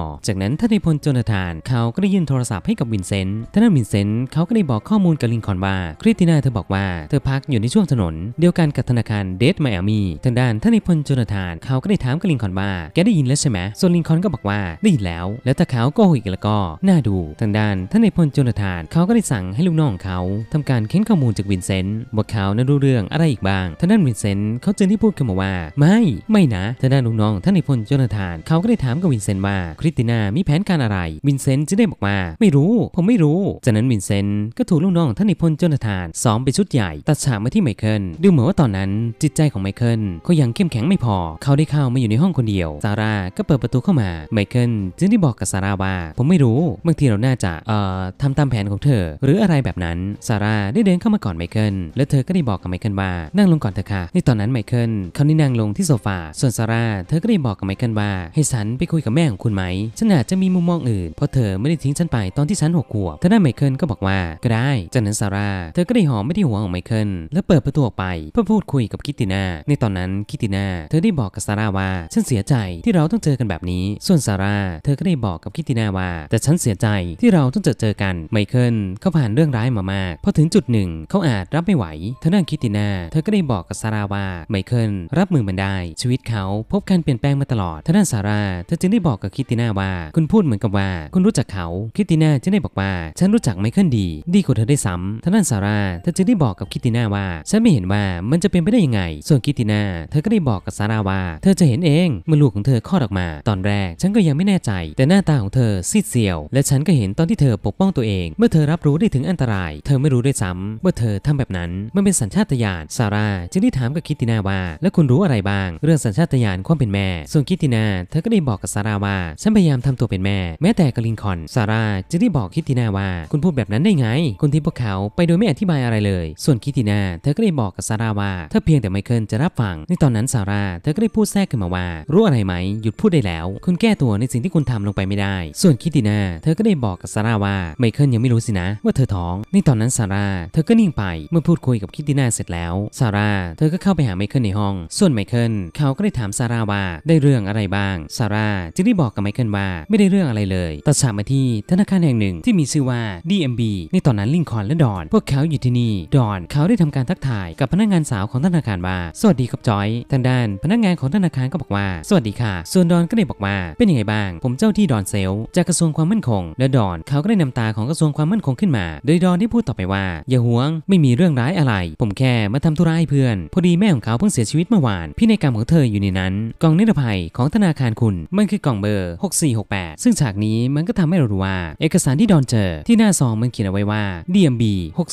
อจากนั้นท่านในพลโจนาธาน เขาก็ได้ยื่นโทรศัพท์ให้กับวินเซนต์ท่านวินเซนต์เขาก็ได้บอกข้อมูลกับลินคอนว่า คริสติน่าเธอบอกว่าเธอพักอยู่ในช่วงถนน เดียวกันกับธนาคารเดดไมอามี ทางด้านท่านในพลโจนาธานเขาก็ได้ถามกับลินคอนว่าแกได้ยินแล้วใช่ไหมส่วนลินคอนก็บอกว่าได้ยินแล้ว แล้วถ้าเขากกหกอีกแล้วก็ น่าดูทางด้านท่านในพลจนทานเขาก็ได้สั่งให้ลูกน้องเขาาทำการเค้นข้อมูลจากวินเซนต์ว่าเขานั้นรู้เรื่องอะไรอีกบ้างท่านั้นวินเซนต์เขาจึงที่พูดขึ้นมาว่าไม่ไม่นะท่านั้นลูกน้องท่านในพลโจนาธานเขาก็ได้ถามกับวินเซนต์ว่าคริสติน่ามีแผนการอะไรวินเซนต์จึงได้บอกว่าไม่รู้ ผมไม่รู้ จากนั้น วินเซนต์ก็ถูกลูกน้องท่านในพลโจนาธานซ้อมไปชุดใหญ่ ตัดฉากมาที่ไมเคิลดูเหมือนว่าตอนนั้น จิตใจของไมเคิลก็ยังเข้มแข็งไม่พอเขาได้เข้ามาอยู่ในห้องคนเดียวซาร่าก็เปิดประตูเข้ามาไมเคิลจึงได้บอกกับซาร่าว่าผมไม่รู้ บางทีเราน่าจะเอ่อทำตามแผนของเธอหรืออะไรแบบนั้นซาร่าได้เดินเข้ามาก่อนไมเคิล และเธอก็ได้บอกกับไมเคิลว่า นั่งลงก่อนเถอะค่ะ ในตอนนั้นไมเคิลเขาได้นั่งลงที่โซฟา ส่วนซาร่า เธอก็ได้บอกกับไมเคิลว่า ให้ฉันไปคุยกับแม่ของคุณไหม ฉันอาจจะมีมุมมองอื่น เพราะเธอไม่ได้ทิ้งฉันไปตอนที่ฉันหกขวบทางด้านไมเคิลก็บอกว่า ก็ได้ จากนั้นซาร่า เธอก็ได้หอมไม่ได้หัวของไมเคิล และเปิดประตูออกไป เพื่อพูดคุยกับคิตติน่า ในตอนนั้นคิตติน่า เธอได้บอกกับซาร่าว่า ฉันเสียใจที่เราต้องเจอกันแบบนี้ ส่วนซาร่า เธอก็ได้บอกกับคิตติน่าว่าแต่ฉันเสียใจที่เราต้องเจอเจอกันไมเคิลเขาผ่านเรื่องร้ายมามากพอถึงจุดหนึ่งเขาอาจรับไม่ไหวทาอนั่งคิติน่าเธอก็ได้บอกกับซาราว่าไมเคิลรับมือมันได้ ชีวิตเขาพบการเปลี่ยนแปลงมาตลอดทาอนั่นซาร่าเธอจึงได้บอกกับคิติน่าว่า คุณพูดเหมือนกับว่า คุณรู้จักเขาคิติน่าจึงได้บอกว่า ฉันรู้จักไมเคิลดี ดีกว่าเธอได้ซ้ำทาอนั่นซาร่าเธอจึงได้บอกกับคิติน่าว่า ฉันไม่เห็นว่ามันจะเป็นไปได้ยังไง ส่วนคิติน่าเธอก็ได้บอกกับซาร่าว่า เธอจะเห็นเองเมื่อลูกของเธอคลอดออกมา ตอนแรก ฉันก็ยังไม่แน่ใจ แต่หน้าตาของเธอซีดเซียว และฉันก็เห็นตอนที่เธอปกป้องตัวเอง เมื่อเธอรับรู้ได้ถึงอันตรายเธอไม่รู้ด้วยซ้ำว่าเธอทำแบบนั้น มันเป็นสัญชาตญาณ ซาร่าจึงได้ถามกับคิตตินาว่า แล้วคุณรู้อะไรบ้าง เรื่องสัญชาตญาณความเป็นแม่ ส่วนคิตตินา เธอก็ได้บอกกับซาร่าว่าฉันพยายามทำตัวเป็นแม่ แม้แต่กลินคอน ซาร่าจึงได้บอกคิตตินาว่า คุณพูดแบบนั้นได้ไง คนที่พวกเขาไปโดยไม่อธิบายอะไรเลย ส่วนคิตตินาเธอก็ได้บอกกับซาร่าว่าถ้าเพียงแต่ไมเคิลจะรับฟัง ในตอนนั้นซาร่าเธอก็ได้พูดแทรกขึ้นมาว่า รู้อะไรไหมหยุดพูดได้แล้ว คุณแก้ตัวในสิ่งที่คุณทำลงไปไม่ได้ ส่วนคิตตินาเธอก็ได้บอกกับซาร่าว่าไมเคิลยังไม่รู้สินะว่าเธอท้องใตอนนั้นซาร่าเธอก็นิ่งไปเมื่อพูดคุยกับคิตติน่าเสร็จแล้วซาร่าเธอก็เข้าไปหาไมเคิลในห้อง ส่วนไมเคิลเขาก็ได้ถามซาร่าว่าได้เรื่องอะไรบ้างซาร่าจึงได้บอกกับไมเคิลว่าไม่ได้เรื่องอะไรเลยตัดสามมาที่ธนาคารแห่งหนึ่งที่มีชื่อว่า DMB ในตอนนั้นลิงคอนและดอน พวกเขาอยู่ที่นี่ดอน เขาได้ทำการทักทายกับพนักงานสาวของธนาคารว่าสวัสดีครับจอย ทางด้านพนักงานของธนาคารก็บอกว่าสวัสดีค่ะ ส่วนดอนก็ได้บอกว่าเป็นยังไงบ้าง ผมเจ้าที่ดอนเซลจากกระทรวงความมั่นคง และดอนเขาก็ได้นำตาของกระทรวงความมั่นคงขึ้นมา โดยดอนได้พพูดต่อไปว่า อย่าห่วงไม่มีเรื่องร้ายอะไร ผมแค่มาทำธุระให้เพื่อน พอดีแม่ของเขาเพิ่งเสียชีวิตเมื่อวานพินัยกรรมของเธออยู่ในนั้น กล่องนิรภัยของธนาคารคุณมันคือกล่องเบอร์ 6468 ซึ่งฉากนี้มันก็ทำให้เรารู้ว่า เอกสารที่ดอนเจอที่หน้าซองมันเขียนเอาไว้ว่า DMB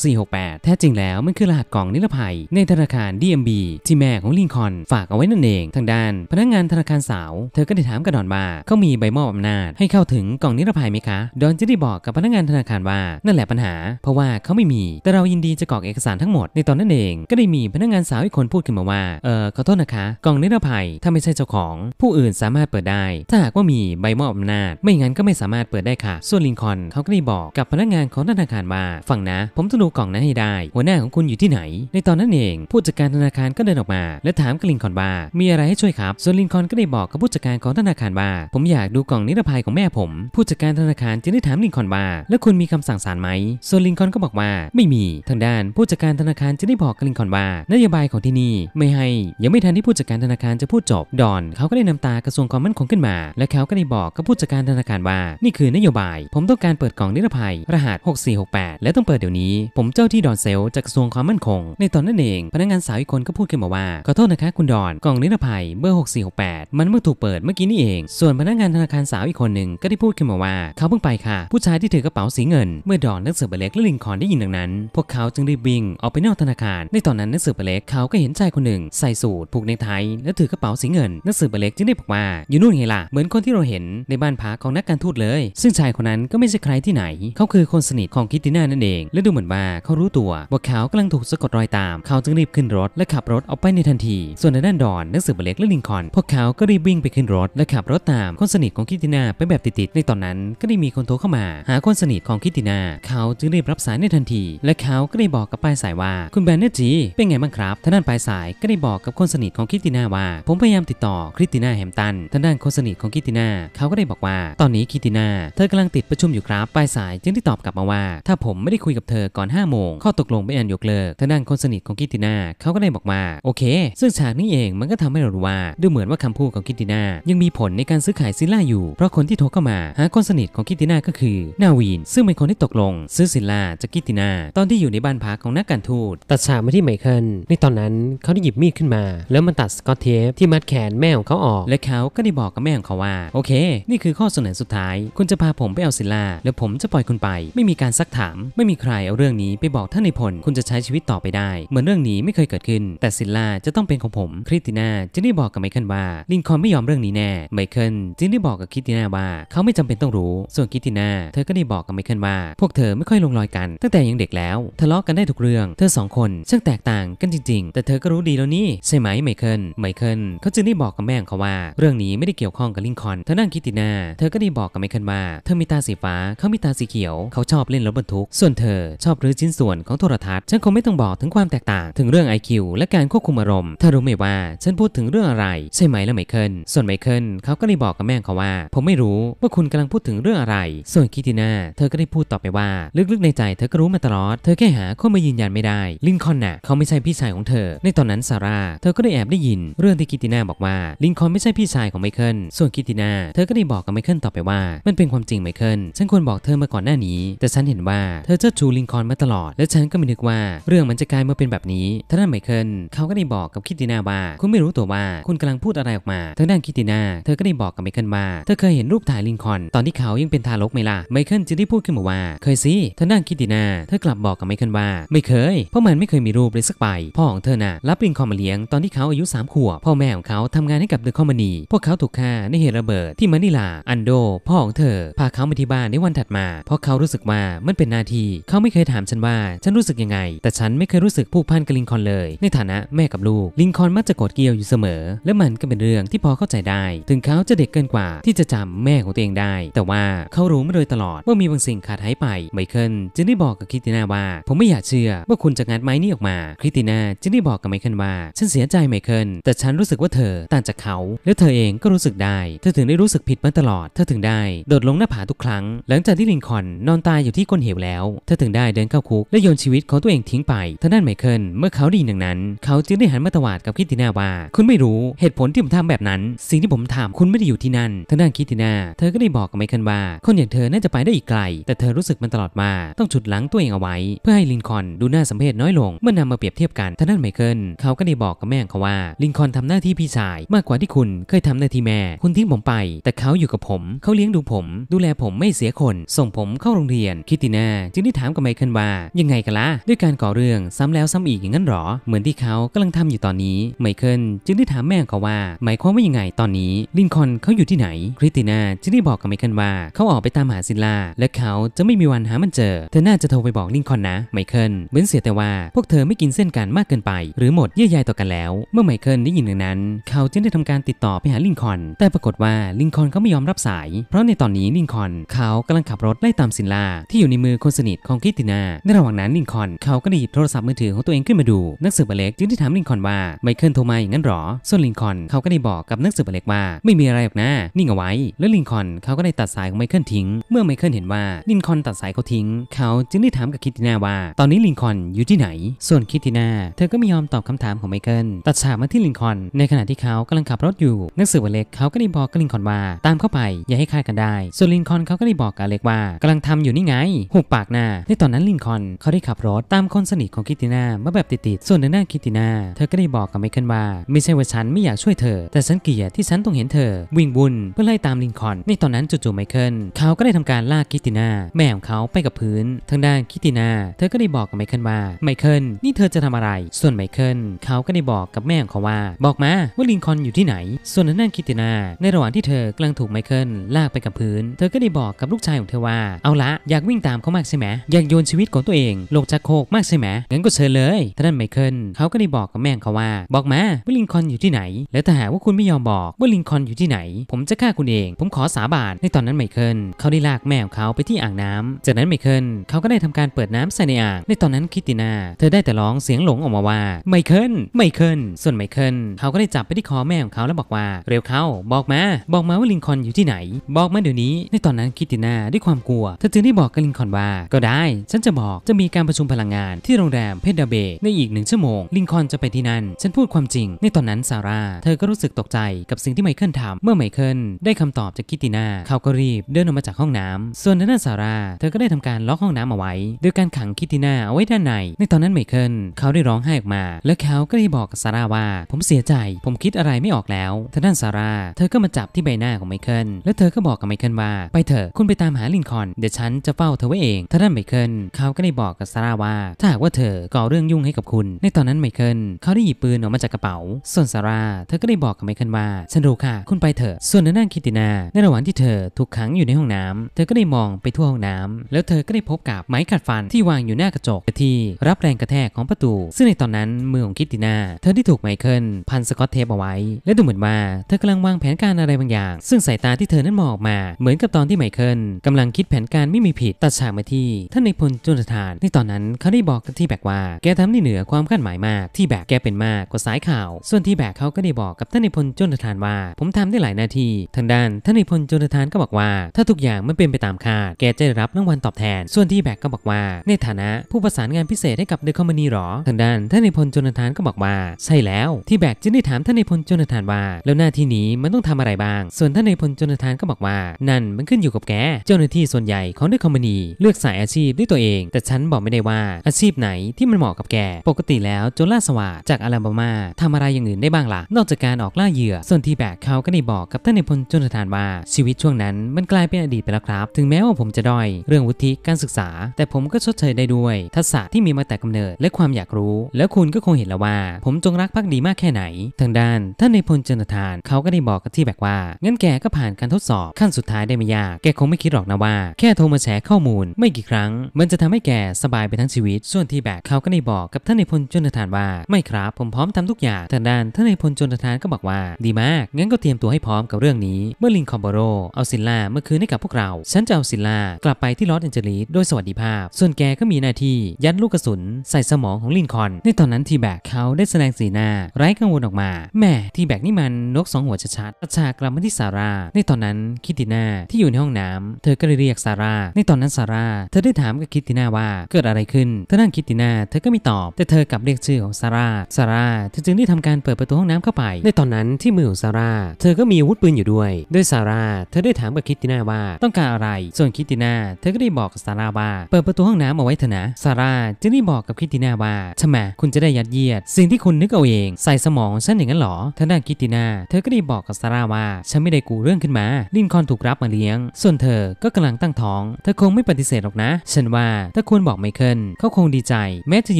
6468 แท้จริงแล้วมันคือรหัสกล่องนิรภัยในธนาคาร DMB ที่แม่ของลิงคอนฝากเอาไว้นั่นเอง ทางด้าน พนักงานธนาคารสาว เธอก็ได้ถามกับดอนว่าเขามีใบมอบอำนาจให้เข้าถึงกล่องนิรภัยไหมคะ ดอนจะได้บอกกับพนักงานธนาคารว่านั่นแหละปัญหาเพราะว่าเขาไม่มี แต่เรายินดีจะกรอกเอกสารทั้งหมดในตอนนั้นเองก็ได้มีพนักงานสาวอีกคนพูดขึ้นมาว่าเออขอโทษนะคะ กล่องนิรภัยถ้าไม่ใช่เจ้าของ ผู้อื่นสามารถเปิดได้ ถ้าหากว่ามีใบมอบอำนาจไม่งั้นก็ไม่สามารถเปิดได้ค่ะ ส่วนลิงคอนเขาก็ได้บอกกับพนักงานของธนาคารว่าฟังนะผมจะดูกล่องนั้นให้ได้ หัวหน้าของคุณอยู่ที่ไหน ในตอนนั้นเอง ผู้จัดการธนาคารก็เดินออกมาและถามกับลิงคอนว่ามีอะไรให้ช่วยครับส่วนลิงคอนก็ได้บอกกับผู้จัดการของธนาคารว่าผมอยากดูกล่องนิรภัยของแม่ผมผู้จัดการธนาคารจึงได้ถามลิงคอนว่าแล้วคุณมีคำสั่งศาลไหม ส่วนลิงคอนก็บอกว่าไม่มีทางด้านผู้จัดการธนาคารจะได้บอกกลิงคอนว่านโยบายของที่นี่ไม่ให้ยังไม่ทันที่ผู้จัดการธนาคารจะพูดจบดอนเขาก็ได้นำตากระทรวงความมั่นคงขึ้นมา และเขาก็ได้บอกกับผู้จัดการธนาคารว่า นี่คือนโยบาย ผมต้องการเปิดกล่องนิรภัยรหัส6468 และต้องเปิดเดี๋ยวนี้ ผมเจ้าที่ดอนเซลจากกระทรวงความมั่นคงในตอนนั้นเอง พนักงานสาวอีกคนก็พูดขึ้นมาว่าขอโทษนะคะคุณดอนกล่องนิรภัยเบอร์6468 มันเมื่อถูกเปิดเมื่อกี้นี่เอง ส่วนพนักงานธนาคารสาวอีกคนหนึ่งก็ได้พูดขึ้นมาว่าเขาเพิ่งไปค่ะ ผู้ชายที่ถือกระเป๋าสีเงินเมื่อดอนนักเสือบเล็กและลิงคอนรได้ยินดังนั้นพวกเขาจึงรีบวิ่งออกไปนอกธนาคารในตอนนั้นนักสืบเล็กเขาก็เห็นชายคนหนึ่งใส่สูทผูกในไทยและถือกระเป๋าสีเงิน นักสืบเล็กจึงได้บอกว่าอยู่นู่นไงล่ะเหมือนคนที่เราเห็นในบ้านพักของนักการทูตเลย ซึ่งชายคนนั้นก็ไม่ใช่ใครที่ไหนเขาคือคนสนิทของคิตติน่านั่นเองและดูเหมือนว่าเขารู้ตัวว่าเขากำลังถูกสะกดรอยตามเขาจึงรีบขึ้นรถ และขับรถออกไปในทันที ส่วนในด้านดอนนักสืบเล็กและลิงคอนพวกเขาก็รีบวิ่งไปขึ้นรถ และขับรถตามคนสนิทของคิตติน่าไปแบบติดๆในตอนนั้น ก็ได้มีคนโทรเข้ามา หาคนสนิทของคิตติน่าเขาจึงรีบรับสายได้ทันที และเขาก็ได้บอกกับปลายสายว่าคุณแบนเนอร์จีเป็นไงบ้างครับทานด้านปลายสายก็ได้บอกกับคนสนิทของคริตติน่าว่า ผมพยายามติดต่อคริตติน่าแฮมตันท่านด้านคนสนิทของคริตติน่าเขาก็ได้บอกว่า ตอนนี้คริตติน่าเธอกำลังติดประชุมอยู่ครับปลายสายจึงได้ตอบกลับมาว่าถ้าผมไม่ได้คุยกับเธอก่อน5้าโมงข้อตกลงไม่อันยกเลิกท่านด้านคนสนิทของคริติน่าเขาก็ได้บอกว่าโอเคซึ่งฉากนี้เองมันก็ทำให้เรารู้ว่า ดูเหมือนว่าคำพูดของคริติน่ายังมีผลในการซื้อขายซิลล่าอยู่ เพราะคนที่โทรเข้ามาหาคนสนิทของริตินาก็คือนาวีนซึ่งเป็นคนที่ตกลง ซื้อซิลล่าจากกิตินาตอนที่อยู่ในบ้านพักของนักการทูตตัดฉากมาที่ไมเคิลในตอนนั้นเขาได้หยิบมีดขึ้นมา แล้วมันตัดสกอตเทปที่มัดแขนแม่ของเขาออกและเขาก็ได้บอกกับแม่ของเขาว่า โอเค นี่คือข้อเสนอสุดท้าย คุณจะพาผมไปเอาศิลาแล้วผมจะปล่อยคุณไป ไม่มีการซักถามไม่มีใครเอาเรื่องนี้ไปบอกท่านในพลคุณจะใช้ชีวิตต่อไปได้ เหมือนเรื่องนี้ไม่เคยเกิดขึ้น แต่ศิลาจะต้องเป็นของผมคริตินาจึงได้บอกกับไมเคิลว่าลินคอนไม่ยอมเรื่องนี้แน่ไมเคิลจึงได้บอกกับคิตินาว่า เขาไม่จำเป็นต้องรู้ส่วนคิตินาเธอก็ได้บอกกับไมเคิลว่า พวกเธอไม่ค่อยลงรอยกันตั้งแต่ยังเด็กแล้วทะเลาะกันได้ทุกเรื่อง เธอสองคนช่างแตกต่างกันจริงๆ แต่เธอก็รู้ดีแล้วนี่ ใช่ไหมไมเคิลไมเคิลเขาจึงได้บอกกับแม่ของเขาว่า เรื่องนี้ไม่ได้เกี่ยวข้องกับลิงคอนเธอนั่งคิดตินาเธอก็ได้บอกกับไมเคิลว่า เธอมีตาสีฟ้าเขามีตาสีเขียวเขาชอบเล่นรถบรรทุก ส่วนเธอชอบรื้อชิ้นส่วนของโทรทัศน์ ฉันคงไม่ต้องบอกถึงความแตกต่างถึงเรื่อง IQ และการควบคุมอารมณ์เธอรู้ไหมว่า ฉันพูดถึงเรื่องอะไรใช่ไหมล่ะไมเคิลส่วนไมเคิลเขาก็ได้บอกกับแม่เขาว่า ผมไม่รู้ว่าคุณกำลังพูดถึงเรื่องอะไร ส่วนคิตินาเธอก็ได้พูดต่อไปว่า ลึกๆในใจเธธอก็รู้มาตลอด เธอแค่หาข้อมายืนยันไม่ได้ ลินคอนน่ะ เขาไม่ใช่พี่ชายของเธอ ในตอนนั้นซาร่า เธอก็ได้แอบได้ยิน เรื่องที่กิตินาบอกว่า ลินคอนไม่ใช่พี่ชายของไมเคิล ส่วนกิตินาเธอก็ได้บอกกับไมเคิลต่อไปว่า มันเป็นความจริงไมเคิลฉันควรบอกเธอมาก่อนหน้านี้ แต่ฉันเห็นว่าเธอเจ้าชูลินคอนมาตลอด และฉันก็ไม่นึกว่า เรื่องมันจะกลายมาเป็นแบบนี้ท่านไมเคิลเขาก็ได้บอกกับกิตินาว่าคุณไม่รู้ตัวว่าคุณกำลังพูดอะไรออกมา ทางด้านกิตินาเธอก็ได้บอกกับไมเคิลว่าเธอเคยเห็นรูปถ่ายลินคอนตอนที่เขายังเป็นทารกไหมล่ะไมเคิลจึงได้พูดขึ้นมาว่าเคยสิทางด้านกิติน้าเธอกลับบอกกับไมเคิลว่า ไม่เคย เพราะมันไม่เคยมีรูปเลยสักใบพ่อของเธอน่ะรับลิงคอมมาเลี้ยงตอนที่เขาอายุ 3ขวบพ่อแม่ของเขาทำงานให้กับเดอะคอมมานีพวกเขาถูกฆ่าในเหตุระเบิดที่มะนิลา อันโด พ่อของเธอพาเขามาที่บ้านในวันถัดมา เพราะเขารู้สึกว่ามันเป็นนาทีเขาไม่เคยถามฉันว่า ฉันรู้สึกยังไง แต่ฉันไม่เคยรู้สึกผูกพันกับลิงคอนเลย ในฐานะแม่กับลูกลิงคอนมักจะโกรธเกลียวอยู่เสมอ และมันก็เป็นเรื่องที่พอเข้าใจได้ ถึงเขาจะเด็กเกินกว่า ที่จะจำแม่ของตัวเองได้ แต่ว่าเขารู้มาโดยตลอดว่ามีบางสิ่งขาดหายไปไมเคิลจึงได้บบอกกับคริติน่าว่า ผมไม่อยากเชื่อว่าคุณจะงัดไม้นี้ออกมา คริติน่าจึงได้บอกกับไมเคิลว่า ฉันเสียใจไมเคิลแต่ฉันรู้สึกว่าเธอต่างจากเขาแล้วเธอเองก็รู้สึกได้เธอถึงได้รู้สึกผิดมาตลอดเธอถึงได้ โดดลงหน้าผาทุกครั้ง หลังจากที่ลินคอนนอนตายอยู่ที่ก้นเหวแล้วเธอถึงได้เดินเข้าคุก และโยนชีวิตของตัวเองทิ้งไปทานั่นไมเคิลเมื่อเขาได้ยินดังนั้น เขาจึงได้หันมาตวาดกับคริติน่าว่าคุณไม่รู้เหตุผลที่ผมทำแบบนั้นสิ่งที่ผมทำคุณไม่ได้อยู่ที่นั่นทานั่นคริติน่าเธอก็ได้บอกกับไมเคิลว่า คนอย่างเธอน่าจะไปได้อีกไกลแต่เธอรู้สึกมันตลอดมาต้องฉุดหลังตัวเองเอาไว้ เพื่อให้ลินคอนดูน่าสำมเพชน้อยลงเมื่อนำมาเปรียบเทียบกันท่านั้นไมเคิลเขาก็ได้บอกกับแม่เขาว่า ลินคอนทำหน้าที่พี่ชาย มากกว่าที่คุณเคยทำหน้าที่แม่คุณทิ้งผมไป แต่เขาอยู่กับผม เขาเลี้ยงดูผม ดูแลผมไม่เสียคนส่งผมเข้าโรงเรียนคิตินาจึงได้ถามกับไมเคิลว่ายังไงกันละ่ะด้วยการก่อเรื่องซ้ำแล้วซ้ำอีกอย่างนั้นหรอ เหมือนที่เขากำลังทำอยู่ตอนนี้ไมเคิลจึงได้ถามแม่เขาว่าหมายความว่ายังไงตอนนี้ ลินคอนเขาอยู่ที่ไหนคริตินาจึงได้บอกกับไมเคิลว่าเขาออกไปตามหาซิลล่าและเขาจะไม่มีวันหามันเจอเธอน่าจะโทรไปบอกลิงคอนนะ ไมเคิลเว้นเสียแต่ว่าพวกเธอไม่กินเส้นกันมากเกินไป หรือหมดเยื่อใยต่อกันแล้ว เมื่อไมเคิลได้ยินดังนั้น เขาจึงได้ทำการติดต่อไปหาลิงคอนแต่ปรากฏว่าลิงคอนเขาไม่ยอมรับสาย เพราะในตอนนี้ลิงคอนเขากำลังขับรถ ไล่ตามซินลาที่อยู่ในมือคนสนิทของคิตินาในระหว่างนั้นลิงคอนเขาก็ได้หยิบโทรศัพท์มือถือของตัวเองขึ้นมาดูนักสืบเล็กจึงได้ถามลิงคอนว่าไมเคิลโทรมาอย่างนั้นหรอส่วนลิงคอนเขาก็ได้บอกกับนักสืบเล็กว่าไม่มีอะไรหรอกนะ นิ่งเอาไว้ แล้วลิงคอนเขาก็ได้ตัดสายของไมเคิลทิ้งเมื่อไมเคิลเห็นว่าลิงคอนตัดสายเขาทิ้งเขาจึงได้ถามกับคิตตินาว่า ตอนนี้ลินคอนอยู่ที่ไหน ส่วนคิตตินาเธอก็ไม่ยอมตอบคำถามของไมเคิลตัดฉากมาที่ลินคอนในขณะที่เขากำลังขับรถอยู่นักสืบอเล็กเขาก็ได้บอกกับลินคอนว่า ตามเข้าไป อย่าให้คาดกันได้ ส่วนลินคอนเขาก็ได้บอกกับเล็กว่า กำลังทำอยู่นี่ไงหุบปากหน้าในตอนนั้นลินคอนเขาได้ขับรถตามคนสนิทของคิตตินามาแบบติดๆส่วนในหน้าคิตตินาเธอก็ได้บอกกับไมเคิลว่าไม่ใช่ว่าฉันไม่อยากช่วยเธอ แต่ฉันเกลียดที่ฉันต้องเห็นเธอวิ่งบุญเพื่อไล่ตามลินคอนในตอนนั้นจู่ๆไมเคิลเขาก็ได้ทำการลากคิตินาแม่ของเขาไปกับพื้นเธทางด้านคิตินา เธอก็ได้บอกกับไมเคิลว่าไมเคิลนี่เธอจะทำอะไร ส่วนไมเคิลเขาก็ได้บอกกับแม่ของเขาว่า บอกมาว่าลินคอนอยู่ที่ไหน ส่วนทางด้านคิตินา ในระหว่างที่เธอกำลังถูกไมเคิลลากไปกับพื้น เธอก็ได้บอกกับลูกชายของเธอว่าเอาละอยากวิ่งตามเขามากใช่ไหมอยากโยนชีวิตของตัวเองลงจากโคกมากใช่ไหมงั้นก็เชิญเลยทางด้านไมเคิลเขาก็ได้บอกกับแม่ของเขาว่า บอกมาว่าลินคอนอยู่ที่ไหน แล้วถ้าหากว่าคุณไม่ยอมบอกว่าลินคอนอยู่ที่ไหน ผมจะฆ่าคุณเอง ผมขอสาบานในตอนนั้นไมเคิลเขาได้ลากแม่ของเขาไปที่อ่างน้ำจากนั้นไมเคิลเขาก็ได้ทำการเปิดน้ำใส่ในอ่าง ในตอนนั้นคิตินาเธอได้แต่ร้องเสียงหลงออกมาว่าไมเคิลไมเคิลส่วนไมเคิลเขาก็ได้จับไปที่คอแม่ของเขาแล้วบอกว่าเร็วเข้าบอกมา บอกมาว่าลิงคอนอยู่ที่ไหน บอกมาเดี๋ยวนี้ในตอนนั้นคิตินาด้วยความกลัวเธอจึงได้บอกกับลิงคอนว่าก็ได้ ฉันจะบอกจะมีการประชุมพลังงานที่โรงแรมเพดดาเบในอีกหนึ่งชั่วโมงลิงคอนจะไปที่นั่นฉันพูดความจริง ในตอนนั้นซาร่าเธอก็รู้สึกตกใจกับสิ่งที่ไมเคิลทำเมื่อไมเคิลได้คำตอบจากคิตินาเขาก็รีบ เดินออกมาจากห้องน้ำ ส่วนนั้นซาร่าเธอก็ได้ทำการล็อกห้องน้ำเอาไว้โดยการขังคิตินาเอาไว้ด้านใน ในตอนนั้นไมเคิลเขาได้ร้องไห้ออกมา และเขาก็ได้บอกกับซาร่าว่า ผมเสียใจ ผมคิดอะไรไม่ออกแล้ว ท่านั้านซาร่า เธอก็มาจับที่ใบหน้าของไมเคิล และเธอก็บอกกับไมเคิลว่า ไปเถอะ คุณไปตามหาลินคอนเดี๋ยวฉันจะเฝ้าเธอไว้เอง ท่านั้านไมเคิล เขาก็ได้บอกกับซาร่าว่า ถ้าหากว่าเธอก่อเรื่องยุ่งให้กับคุณ ในตอนนั้นไมเคิลเขาได้หยิบปืนออกมาจากกระเป๋า ส่วนซาร่าเธอก็ได้บอกกับไมเคิลว่าฉันรู้ค่ะ คุณไปเถอะ ส่วนนั่งคิตินา ในระหว่างที่เธอถูกขังอยู่ในห้องน้ำ เธอก็ได้มองไปทั่วห้องน้ำ แล้วเธอก็ได้พบกับับไม้ขัดฟันที่วางอยู่หน้ากระจกที่ รับแรงกระแทกของประตู ซึ่งในตอนนั้น มือของคิตติน่า เธอที่ถูกไมเคิลพันสกอตเทปเอาไว้และดูเหมือนว่าเธอกำลังวางแผนการอะไรบางอย่าง ซึ่งสายตาที่เธอนั้นมองออกมา เหมือนกับตอนที่ไมเคิลกำลังคิดแผนการไม่มีผิดตัดฉากมาที่ท่านในพลจุนทานในตอนนั้น เขาได้บอกกับที่แบกว่า แกทำได้เหนือความคาดหมายมาก ที่แบกแกเป็นมากกว่าสายข่าว ส่วนที่แบกเขาก็ได้บอก กับท่านในพลจุนทานว่า ผมทำได้หลายหน้าที่ทางด้านท่านในพลจุนทานก็บอกว่าถ้าทุกอย่างมันเป็นไปตามคาดแกจะได้รับรางวัลตอบแทน ส่วนที่แบกก็บอกว่าในฐานะผู้ประสานงานพิเศษให้กับเดอะคอมมานีหรอ ทางด้านท่านในพลจนทานก็บอกว่า ใช่แล้ว ที่แบกจึงได้ถามท่านในพลจนทานว่า แล้วหน้าที่นี้มันต้องทำอะไรบ้าง ส่วนท่านในพลจนทานก็บอกว่า นั่นมันขึ้นอยู่กับแก เจ้าหน้าที่ส่วนใหญ่ของเดอะคอมมานีเลือกสายอาชีพด้วยตัวเอง แต่ฉันบอกไม่ได้ว่าอาชีพไหนที่มันเหมาะกับแก ปกติแล้วโจล่าสวาจากอลาบามาทำอะไรอย่างอื่นได้บ้างล่ะนอกจากการออกล่าเหยื่อ ส่วนที่แบกเขาก็ได้บอกกับท่านในพลจนทานว่าชีวิตช่วงนั้นมันกลายเป็นอดีตไปแล้วครับ ถึงแม้ว่าผมจะด้อยเรื่องวุฒิการศึกษาแต่ผมก็ชดเชยได้ด้วย ทักษะที่มีมาแต่กำเนิดและความอยากรู้ แล้วคุณก็คงเห็นแล้วว่า ผมจงรักภักดีมากแค่ไหน ทางด้านท่านในพลเจนทานเขาก็ได้บอกกับที่แบกว่างั้นแกก็ผ่านการทดสอบขั้นสุดท้ายได้ไม่ยากแกคงไม่คิดหรอกนะว่าแค่โทรมาแชร์ข้อมูล ไม่กี่ครั้ง มันจะทำให้แกสบายไปทั้งชีวิต ส่วนที่แบกเขาก็ได้บอกกับท่านในพลเจนทานว่า ไม่ครับ ผมพร้อมทำทุกอย่างทางด้าน ท่านในพลเจนทานก็บอกว่า ดีมากงั้นก็เตรียมตัวให้พร้อมกับเรื่องนี้ เมื่อลิงคอมโบโรเอาซิลล่าเมื่อคืนให้กับพวกเรา ฉันจะเอาซิลล่ากลับไปที่ลอสแอนเจลิสโดยสวัสดีิภาพส่วนแกก็มีหน้าที่ยัดลูกกระสุนใส่สมองของลินคอนในตอนนั้นทีแบกเขาได้แสดงสีหน้า ไร้กังวลออกมาแม่ทีแบกนี่มันนกสองหัวชัดๆประชากลับมาที่ซาร่าในตอนนั้นคิตติน่าที่อยู่ในห้องน้ำ เธอก็เลยเรียกซาร่าในตอนนั้นซาร่าเธอได้ถามกับคิตติน่าว่า เกิดอะไรขึ้นเธอนั่งคิตติน่าเธอก็มีตอบ แต่เธอกลับเรียกชื่อของซาร่าซาร่าเธอจึงได้ทำการเปิดประตูห้องน้ำเข้าไปในตอนนั้นที่มือของซาร่าเธอก็มีอาวุธปืนอยู่ด้วย ด้วยซาร่าเธอได้ถามกับคิตติน่าว่าต้องการอะไร ส่วนคิติน่าเธอก็ได้บอกกับซาร่าว่าเปิดประตูห้องน้ำเอาไว้เถอะนะ ซาร่าจึงได้บอกกับคิตตินาว่าทำไมคุณจะได้ยัดเยียด สิ่งที่คุณนึกเอาเองใส่สมองฉันอย่างนั้นหรอทางด้านคิตตินาเธอก็ได้บอกกับซาร่าว่า ฉันไม่ได้กูเรื่องขึ้นมา ลินคอนถูกรับมาเลี้ยง ส่วนเธอ ก็กำลังตั้งท้อง เธอคงไม่ปฏิเสธหรอกนะ ฉันว่าถ้าควรบอกไมเคิล เขาคงดีใจ แม้จะอ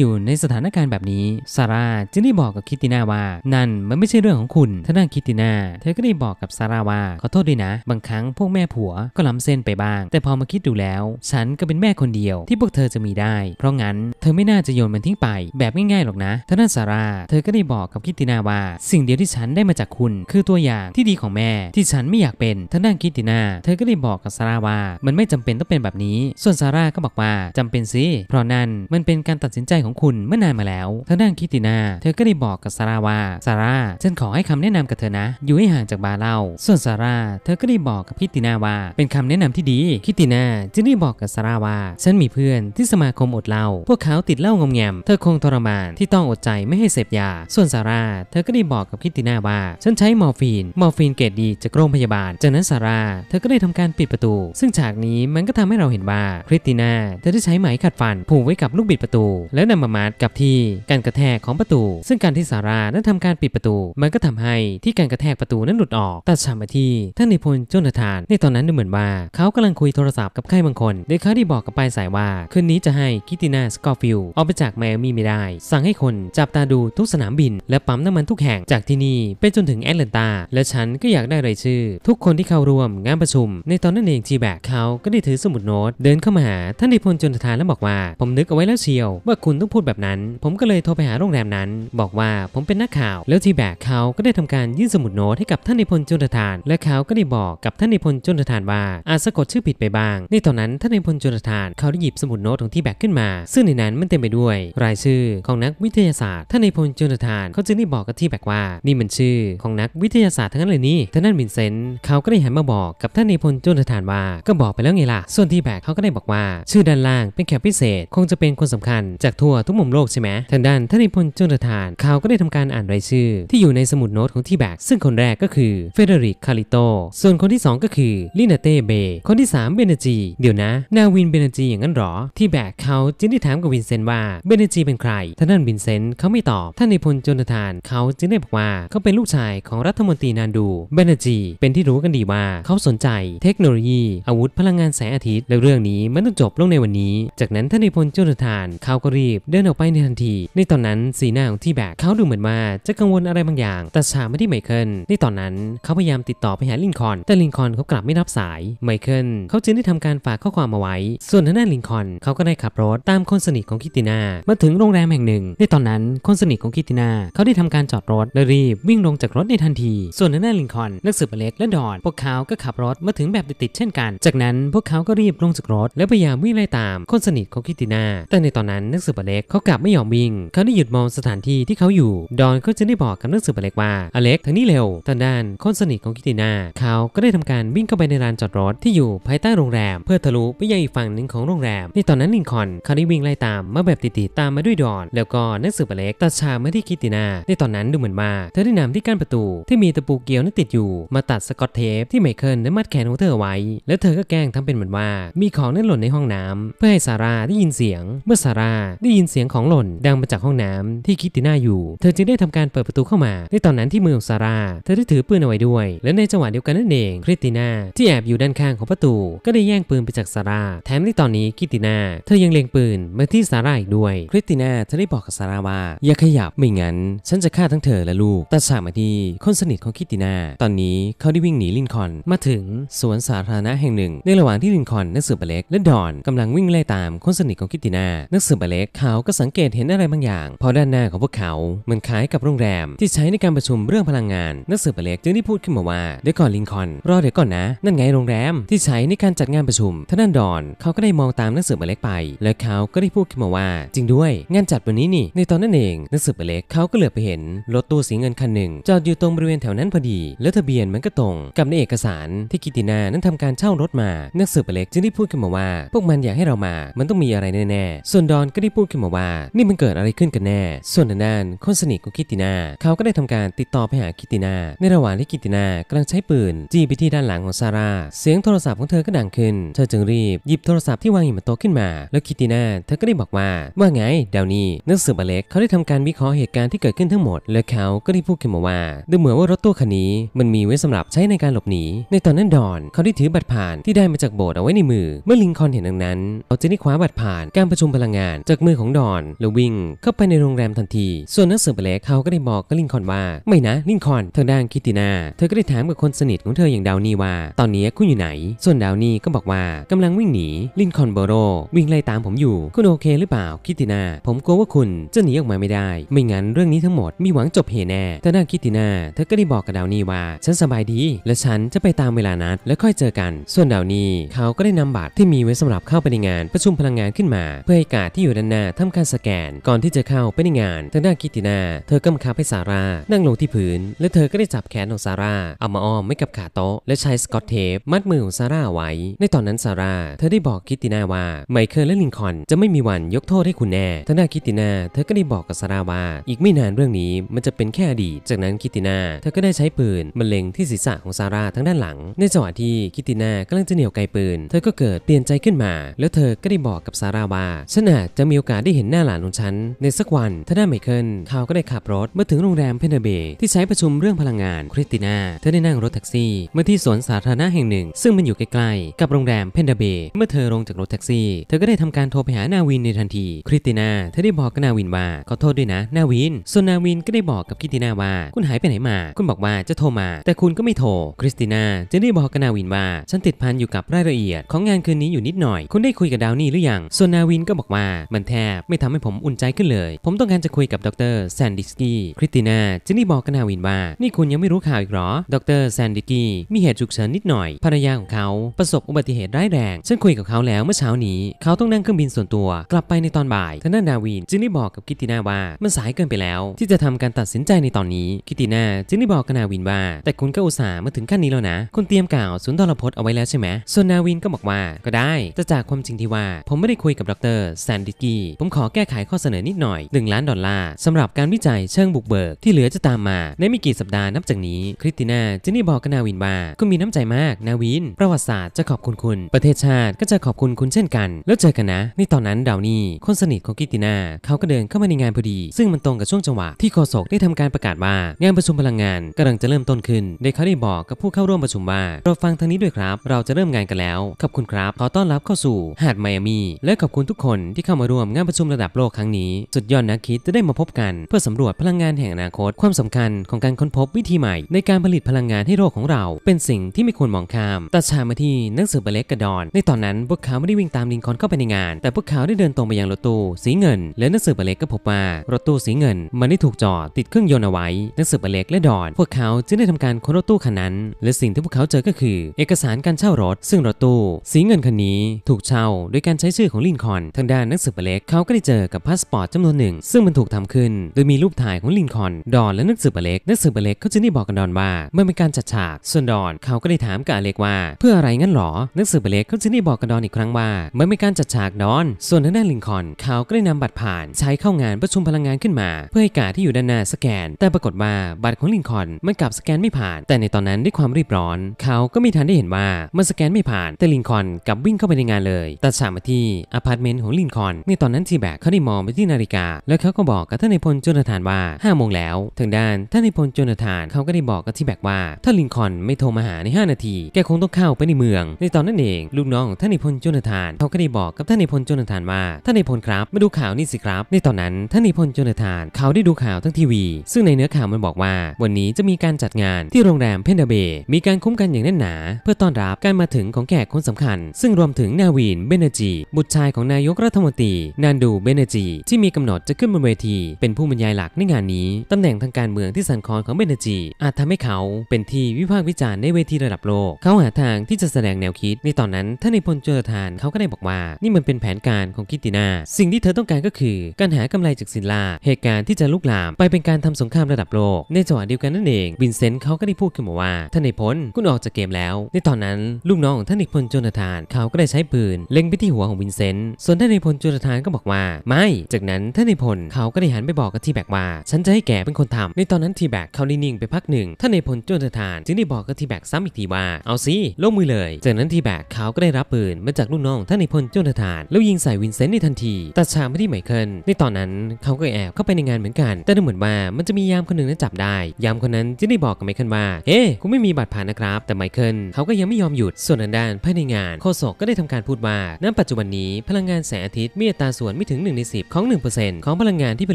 ยู่ในสถานการณ์แบบนี้ ซาร่าจึงได้บอกกับคิตตินาว่า นั่นมันไม่ใช่เรื่องของคุณทางด้านคิตินาเธอก็ได้บอกกับซาร่าว่า ขอโทษด้วยนะ บางครั้งพวกแม่ผัวก็ล้ำเส้นไปบ้าง แต่พอมาคิดดูแล้ว ฉันก็เป็นแม่คนเดียวที่พวกเธอจะมีได้ เพราะงั้นเธอไม่น่าจะโยนมันทิ้งไป แบบง่ายๆหรอกนะท่านัซาร่า เธอก็ได้บอกกับคิตินาว่า สิ่งเดียวที่ฉันได้มาจากคุณคือตัวอย่างที่ดีของแม่ ที่ฉันไม่อยากเป็นท่านั่งคิตินา เธอก็ได้บอกกับซาร่าว่า มันไม่จำเป็นต้องเป็นแบบนี้ ส่วนซาร่าก็บอกว่าจำเป็นสิ เพราะนั่นมันเป็นการตัดสินใจของคุณเมื่อนานมาแล้วท่านั่งคิตินาเธอก็ได้บอกกับซาร่าว่าซาร่าฉันขอให้คำแนะนำกับเธอนะ อยู่ให้ห่างจากบาร์เล่า ส่วนซาร่าเธอก็ได้บอกกับคิตินาว่าเป็นคำแนะนำที่ดีคิตินาจึงได้บอกกับสาราว่าฉันมีเพื่อนที่สมาคมอดเหล้าพวกเขาติดเหล้างมแงมเธอคงทรมานที่ต้องอดใจไม่ให้เสพยา ส่วนซาร่าเธอก็ได้บอกกับคิตติน่าว่าฉันใช้มอร์ฟีน มอร์ฟีนเกรดดีจากโรงพยาบาล จากนั้นซาร่าเธอก็ได้ทำการปิดประตู ซึ่งฉากนี้มันก็ทำให้เราเห็นว่า คริตติน่าเธอได้ใช้ไหมขัดฟันผูกไว้กับลูกบิดประตู แล้วนำมามัดกับที่การกระแทกของประตู ซึ่งการที่ซาร่านั้นทำการปิดประตู มันก็ทำให้ที่การกระแทกประตูนั้นหลุดออกตัดฉากมาที่ท่านในพลจจนาาน ในตอนนั้นดูเหมือนว่า เขากำลังคุยโทรศัพท์กับใครบางคนเดกเขาได้บอกกับไปายสายว่า คืนนี้จะให้กิตินาสกอฟิลออกไปจากแมมี่ไม่ได้ สั่งให้คนจับตาดูทุกสนามบิน และปั๊มน้ำมันทุกแห่ง จากที่นี่ไปจนถึงแอตแลนตา และฉันก็อยากได้รายชื่อ ทุกคนที่เข้าร่วมงานประชุม ในตอนนั้นเองทีแบกเขาก็ได้ถือสมุดโน้ตเดินเข้ามาหาท่านนิพลจนทาน และบอกว่า ผมนึกเอาไว้แล้วเชียว ว่าคุณต้องพูดแบบนั้น ผมก็เลยโทรไปหาโรงแรมนั้น บอกว่าผมเป็นนักข่าว แล้วทีแบกเขาก็ได้ทำการยื่นสมุดโน้ตให้กับท่านนิพลจนทาน และเขาก็ได้บอกกับท่านนพลจนทานว่า อาจสะกดชื่อผิดไปบ้างในตอนนั้นท่านนพลจนทานเขาได้หยิบสมุดโน้ตของที่แบกขึ้นมา ซึ่งในนั้นมันเต็มไปด้วย รายชื่อของนักวิทยาศาสตร์ท่านในพลจุนทานเขาจึงได้บอกกับที่แบกว่านี่มันชื่อ ของนักวิทยาศาสตร์ทั้งนั้นเลยนี่ท่านนั้นวินเซนต์เขาก็ได้หันมาบอกกับท่านในพลจุนทานว่าก็บอกไปแล้วไงล่ะส่วนที่แบกเขาก็ได้บอกว่า ชื่อด้านล่างเป็นแขกพิเศษ คงจะเป็นคนสำคัญจากทั่วทุกมุมโลกใช่ไหมทางด้านท่านในพลจุนทานเขาก็ได้ทำการอ่านรายชื่อ ที่อยู่ในสมุดโน้ตของที่แบก ซึ่งคนแรกก็คือเฟเดริก คาริโตส่วนคนที่ 2 ก็คือลินาเต้เบคนที่3เบเนจีเดี๋ยวนะนาวินเบเนจีีอย่างนั้นหรอ ที่แบกเขาจึงได้ถาม กับวินเซนต์ว่าเบนจีเป็นใครท่านนั้นวินเซนต์เขาไม่ตอบท่านในพลจนทานเขาจึงได้บอกว่าเขาเป็นลูกชายของรัฐมนตรีนานดูเบนจีเป็นที่รู้กันดีว่าเขาสนใจเทคโนโลยี อาวุธพลังงานแสงอาทิตย์ และเรื่องนี้มันต้องจบ ลงในวันนี้ จากนั้นท่านในพลจนทานเขาก็รีบ เดินออกไปในทันที ในตอนนั้นสีหน้าของที่แบกเขาดูเหมือนว่าจะกังวลอะไรบางอย่าง แต่ฉาไม่ที่ไมเคิลในตอนนั้นเขาพยายามติดต่อไปหาลินคอนแต่ลินคอนเขากลับไม่รับสายไมเคิลเขาจึงได้ทำการฝากข้อความมาไว้ ส่วนทนานลิงคอนเขาก็ได้ขับรถตามคนสนิทของคิตินามาถึงโรงแรมแห่งหนึ่งในตอนนั้นคนสนิทของคิตินาเขาได้ทำการจอดรถและรีบวิ่งลงจากรถในทันที ส่วนนาานลิงคอนนักสืบเล็กและดอดพวกเขาก็ขับรถมาถึงแบบติดๆเช่นกัน จากนั้นพวกเขาก็รีบลงจากรถและพยายามวิ่งไล่ตามคนสนิทของคิตินาแต่ในตอนนั้นนักสืบเล็กเขากลับไม่ยอมวิ่งเขาได้หยุดมองสถานที่ที่เขาอยู่ ดอนก็จะได้บอกกับนักสืบเล็กว่าอเล็กทางนี้เร็วทางด้านคนสนิทของคิตินาเขาก็ได้ทำการวิ่งเข้าไปในลานจอดรถที่อยู่ภายใต้โรงแรมเพื่อทะลุไปยังอีกฝั่งหนึ่งของของโรงแรมในตอนนั้นลินคอนเขาได้วิ่งไล่ตามมาแบบติดๆตามมาด้วยดอนแล้วก็นักสืบเล็กตัดฉากมาที่คิตินาในตอนนั้นดูเหมือนว่า เธอได้นำที่กั้นประตู ที่มีตะปูเกียวนั้นติดอยู่มาตัดสกอตเทปที่ไมเคิลได้มัดแขนของเธอไว้ แล้วเธอก็แกล้งทำเป็นเหมือนว่า มีของนั้นหล่นในห้องน้ำ เพื่อให้ซาร่าได้ยินเสียง เมื่อซาร่าได้ยินเสียงของหล่น ดังมาจากห้องน้ำที่คิตินาอยู่ เธอจึงได้ทำการเปิดประตูเข้ามา ในตอนนั้นที่มือของซาร่าเธอได้ถือปืนเอาไว้ด้วย และในจังหวะเดียวกันนั่นเอง คริตินาที่แอบอยู่ด้านข้างของประตู ก็ได้แย่งปืนไปจากซาร่าแถมในตอนนี้กิตินาเธอยังเล็งปืนมาที่ซาร่าอีกด้วยคริตินาเธอได้บอกกับซาร่าว่า อย่าขยับไม่งั้นฉันจะฆ่าทั้งเธอและลูกต่สามาที่คนสนิทของคิตินาตอนนี้เขาได้วิ่งหนีลินคอนมาถึงสวนสาธารณะแห่งหนึ่ง ในระหว่างที่ลินคอนนักสืบเล็กและดอนกำลังวิ่งไล่ตามคนสนิทของคิตินานักสืบเล็กเขาก็สังเกตเห็นอะไรบางอย่าง พอด้านหน้าของพวกเขาเหมือนคล้ายกับโรงแรม ที่ใช้ในการประชุมเรื่องพลังงานนักสืบเล็กจึงได้พูดขึ้นมาว่าเดี๋ยวก่อนลินคอนรอเดี๋ยวก่อนนะ นั่นไงโรงแรมที่ใช้ในการจัดงานประชุมท่านนดอนเขาก็ได้มองตามนักสืบอเล็กไป และเขาก็ได้พูดขึ้นมาว่า จริงด้วยงานจัดวันนี้นี่ในตอนนั้นเองนักสืบอเล็กเขาก็เหลือไปเห็นรถตู้สีเงินคันหนึ่งจอดอยู่ตรงบริเวณแถวนั้นพอดีแล้วทะเบียนมันก็ตรงกับในเอกสารที่กิตินานั้นทำการเช่ารถมานักสืบอเล็กจึงได้พูดขึ้นมาว่าพวกมันอยากให้เรามา มันต้องมีอะไรแน่ๆส่วนดอนก็ได้พูดขึ้นมาว่า นี่มันเกิดอะไรขึ้นกันแน่ ส่วนดานคนสนิทของกิตินาเขาก็ได้ทำการติดต่อไปหากิตินา ในระหว่างที่กิตินากำลังใช้ปืนจี้ไปที่ด้านหลังของซาร่าเสียงโทรศัพท์ของเธอก็ดังขึ้นเธอจึงรีบหยิบโทรศัพท์ที่วางอยู่บนโต๊ะขึ้นมา แล้วคิตติน่าเธอก็ได้บอกว่า ว่าไงดาวนี่นักสืบอเล็กเขาได้ทำการวิเคราะห์เหตุการณ์ที่เกิดขึ้นทั้งหมด และเขาก็ได้พูดขึ้นมาว่าดูเหมือนว่ารถตู้คันนี้มันมีไว้สำหรับใช้ในการหลบหนีในตอนนั้นดอนเขาได้ถือบัตรผ่านที่ได้มาจากโบสถ์เอาไว้ในมือ เมื่อลิงคอนเห็นดังนั้นเขาจึงได้คว้าบัตรผ่านการประชุมพลังงานจากมือของดอนแล้ววิ่งเข้าไปในโรงแรมทันที ส่วนนักสืบอเล็กเขาก็ได้บอกกับลิงคอนว่าไม่นะ ลิงคอนเธอด้านคิตตินาเธอก็ได้ถามกับคนสนิทของเธออย่างดาวนี่ว่า ตอนนี้คุณอยู่ไหน ส่วนดาวนี่ก็บอกว่ากำลังวิ่งหนีลิงคอนโบโรวิ่งไล่ตามผมอยู่ คุณ โอเคหรือเปล่าคิตินาผมกลัวว่าคุณจะหนีออกมาไม่ได้ไม่งั้นเรื่องนี้ทั้งหมดมีหวังจบเหแน่แต่นางคิตินาเธอก็ได้บอก กับดาวนี่ว่า ฉันสบายดี และฉันจะไปตามเวลานัดและค่อยเจอกัน ส่วนดาวนี่เขาก็ได้นำบัตรที่มีไว้สำหรับเข้าไปในงานประชุมพลังงานขึ้นมาเพื่อให้กาดที่อยู่ด้านหน้าทำการสแกน ก่อนที่จะเข้าไปในงานทางด้านคิตินาเธอกำคับให้ซาร่านั่งลงที่พื้นและเธอก็ได้จับแขนของซาร่าเอามาอ้อมไม่กับขาโต๊ะและใช้สกอตเทป มัดมือของซาร่าไว้ ในตอนนั้นซาร่าเธอได้บอกคิตตินาว่าไมเคิลและลินคอนจะไม่มีวันยกโทษให้คุณแน่ทางด้านคิตินาเธอก็ได้บอกกับซาร่าว่าอีกไม่นานเรื่องนี้มันจะเป็นแค่อดีต จากนั้นคิตินาเธอก็ได้ใช้ปืนมันเล็งที่ศีรษะของซาร่าทั้งด้านหลัง ในจังหวะที่คิตินากำลังจะเหนี่ยวไกลปืน เธอก็เกิดเปลี่ยนใจขึ้นมา แล้วเธอก็ได้บอกกับซาร่าว่าฉันอาจจะมีโอกาสได้เห็นหน้าหลานของฉันในสักวันทางด้านไมเคิลเขาก็ได้ขับรถมาถึงโรงแรมเพนเบย์ที่ใช้ประชุมเรื่องพลังงานคริตินาเธอได้นั่งรถแท็กซี่มาที่สวนสาธารณะแห่งหนึ่ง ซึ่งมันอยู่ใกล้ๆกับโรงแรมเพนเบย์เมื่อเธอลงจากากรถแท็กซี่ เธอก็ได้ทำการ โทร ไป หา นาวิน ในทันที คริตินาเธอได้บอก กับ นาวินว่า ขอโทษ ด้วยนะ นาวิน ส่วน นาวิน ก็ได้บอกกับ คริตินาว่า คุณหายไปไหนมา คุณบอกว่าจะโทร มา แต่คุณก็ไม่โทร คริสตินาจึงได้บอก กับ นาวินว่า ฉันติด พัน อยู่กับรายละเอียด ของงานคืนนี้อยู่นิด หน่อย คุณ ได้คุย กับ ดาวนี่ หรือ ยัง ส่วน นาวิน ก็ บอก ว่า มัน แทบ ไม่ทำให้ ผม อุ่น ใจ ขึ้น เลย ผมต้องการจะคุยกับดรแซนดิสกี้คริสตินาจึงได้บอกกับนาวินว่า นี่คุณยังไม่รู้ข่าวอีกหรอ ดรแซนดิสกี้มีเหตุฉุกเฉินนิดหน่อยภรรยาของเขาประสบอุบัติเหตุร้ายแรงฉันคุยกับเขาแล้วเมื่อเช้านี้ เขาต้องนั่งเครื่องบินส่วนตัว กลับไปในตอนบ่ายทาานดาวินจึงได้บอกกับคิตินาว่ามันสายเกินไปแล้ว ที่จะทำการตัดสินใจในตอนนี้คิตินาจึงได้บอกกับนาวินว่า แต่คุณก็อุตส่าห์มาถึงขั้นนี้แล้วนะ คุณเตรียมกล่าวสุนทรพจน์เอาไว้แล้วใช่ไหมส่วนนาวินก็บอกว่าก็ได้จะจากความจริงที่ว่า ผมไม่ได้คุยกับดรแซนดิกี้ผมขอแก้ไขข้อเสนอนิดหน่อย1ล้านดอลลาร์สำหรับการวิจัยเชิงบุกเบิกที่เหลือจะตามมาในไม่กี่สัปดาห์นับจากนี้คริสติน่าจึงได้บอกกับนาวินว่าคุณมีน้ำใจมากนาวิน ประวัติศาสตร์จะขอบคุณคุณประเทศชาติก็จะขอบคุณคุณเช่นกัน แล้วเจอกันนะในตอนนั้นเดานี่คนสนิทของกิตินาเขาก็เดินเข้ามาในงานพอดี ซึ่งมันตรงกับช่วงจังหวะที่โฆษกได้ทำการประกาศว่างานประชุมพลังงานกำลังจะเริ่มต้นขึ้นเด็กเขาได้บอกกับผู้เข้าร่วมประชุมว่าเราฟังทางนี้ด้วยครับ เราจะเริ่มงานกันแล้วขอบคุณครับขอต้อนรับเข้าสู่ หาดไมอามี และขอบคุณทุกคนที่เข้ามาร่วมงานประชุมระดับโลกครั้งนี้ สุดยอดนักคิดจะได้มาพบกันเพื่อสำรวจพลังงานแห่งอนาคต ความสำคัญของการค้นพบวิธีใหม่ในการผลิตพลังงานให้โลกของเรา เป็นสิ่งที่ไม่ควรมองข้ามตัดฉากมาที่นักสืบเบเล็กกระดอนในตอนนั้นพวกเขาไม่ได้วิ่งตามลินคอนเข้าไปในงาน แต่พวกเขาได้เดินตรงไปยังรถตู้สีเงินและนักสืบอเล็กก็พบว่ารถตู้สีเงิน มันได้ถูกจอดติดเครื่องยนต์เอาไว้ นักสืบอเล็กและดอน พวกเขาจึงได้ทำการค้นรถตู้คันนั้นและสิ่งที่พวกเขาเจอก็คือ เอกสารการเช่ารถ ซึ่งรถตู้สีเงินคันนี้ถูกเช่าโดยการใช้ชื่อของลินคอนทางด้านนักสืบอเล็กเขาก็ได้เจอกับพาสปอร์ตจำนวนหนึ่งซึ่งมันถูกทำขึ้นโดยมีรูปถ่ายของลินคอนดอนและนักสืบอเล็กนักสืบอเล็กเขาจึงได้บอกกับดอนว่ามันเป็นการจัดฉาก ส่วนดอนเขาก็ได้ถามกับอเล็กว่า เพื่ออะไรงั้นหรอนักสืบอเล็กเขาจึงได้บอกกับดอนอีกครั้งว่าเมื่อมีการจัดฉากนอน ส่วนทางด้านลิงคอนเขาก็ได้นำบัตรผ่านใช้เข้างานประชุมพลังงานขึ้นมา เพื่อให้กาที่อยู่ด้านหน้าสแกน แต่ปรากฏว่าบัตรของลิงคอนมันกลับสแกนไม่ผ่าน แต่ในตอนนั้นด้วยความรีบร้อน เขาก็ไม่ทันได้เห็นว่ามันสแกนไม่ผ่าน แต่ลิงคอนกลับวิ่งเข้าไปในงานเลยตัดฉากมาที่อพาร์ตเมนต์ของลิงคอนในตอนนั้นทีแบกเขาได้มองไปที่นาฬิกา แล้วเขาก็บอกกับท่านในพลโจนาธานว่า5โมงแล้วทางด้านท่านในพลโจนาธานเขาก็ได้บอกกับทีแบกว่าถ้าลิงคอนไม่โทรมาหาใน 5 นาที แกคงต้องเข้าไปในเมือง ในตอนนั้นเองลูกน้ององท่านในพลโจนาธานเขาก็ได้บอกกับท่านในพลโจนาธานว่า ท่านพนพลครับมาดูข่าวนี่สิครับ ในตอนนั้นท่านในพลโจนาธานเขาได้ดูข่าวทั้งทีวี ซึ่งในเนื้อข่าวมันบอกว่า วันนี้จะมีการจัดงานที่โรงแรมเพนเดเบย์มีการคุ้มกันอย่างแน่นหนา เพื่อต้อนรับการมาถึงของแขกคนสำคัญ ซึ่งรวมถึงนาวินเบเนจี บุตรชายของนายกรัฐมนตรีนันดูเบเนจีที่มีกำหนดจะขึ้นบนเวที เป็นผู้บรรยายหลักในงานนี้ ตำแหน่งทางการเมืองที่สันคอนของเบเนจีอาจทำให้เขาเป็นที่วิพากษ์วิจารณ์ในเวทีระดับโลก เขาหาทางที่จะแสดงแนวคิดในตอนนั้นท่านในพลเจอทาการเขาก็ได้บอกว่า นี่มันเป็นแผนการของคิตินาสิ่งที่เธอต้องการก็คือ การหากำไรจากศิลา เหตุการณ์ที่จะลุกลามไปเป็นการทำสงครามระดับโลกในจังหวะเดียวกันนั่นเอง วินเซนต์เขาก็ได้พูดขึ้นมาว่าท่านในพลคุณออกจากเกมแล้ว ในตอนนั้นลูกน้องของท่านในพลโจนาธานเขาก็ได้ใช้ปืน เล็งไปที่หัวของวินเซนต์ ส่วนท่านในพลโจนาธานก็บอกว่า ไม่ จากนั้นท่านในพลเขาก็ได้หันไปบอกกับทีแบกว่า ฉันจะให้แกเป็นคนทำ ในตอนนั้นทีแบกเขานิ่งไปพักหนึ่งท่านในพลโจนาธานจึงได้บอกกับทีแบกซ้ำอีกทีว่าเอาสิลงมือเลย จากนั้นทีแบกเขาก็ได้รับปืนมาจากลูกน้องท่านในพลโจนทานแล้ว ยิงใส่วินเซนต์ในทันที ตัดฉากไปที่ไมเคิลในตอนนั้นเขาก็แอบเข้าไปในงานเหมือนกัน แต่ดูเหมือนว่ามันจะมียามคนหนึ่งนั้นจับได้ยามคนนั้นจะได้บอกกับไมเคิลว่า เอ๊คุณไม่มีบัตรผ่าน นะครับ แต่ไมเคิลเขาก็ยังไม่ยอมหยุดส่วนด้านภายในงานโฆษกก็ได้ทำการพูดว่าณปัจจุบันนี้พลังงานแสงอาทิตย์มีอัตราส่วนไม่ถึง1ใน10ของ1%ของพลังงานที่ผ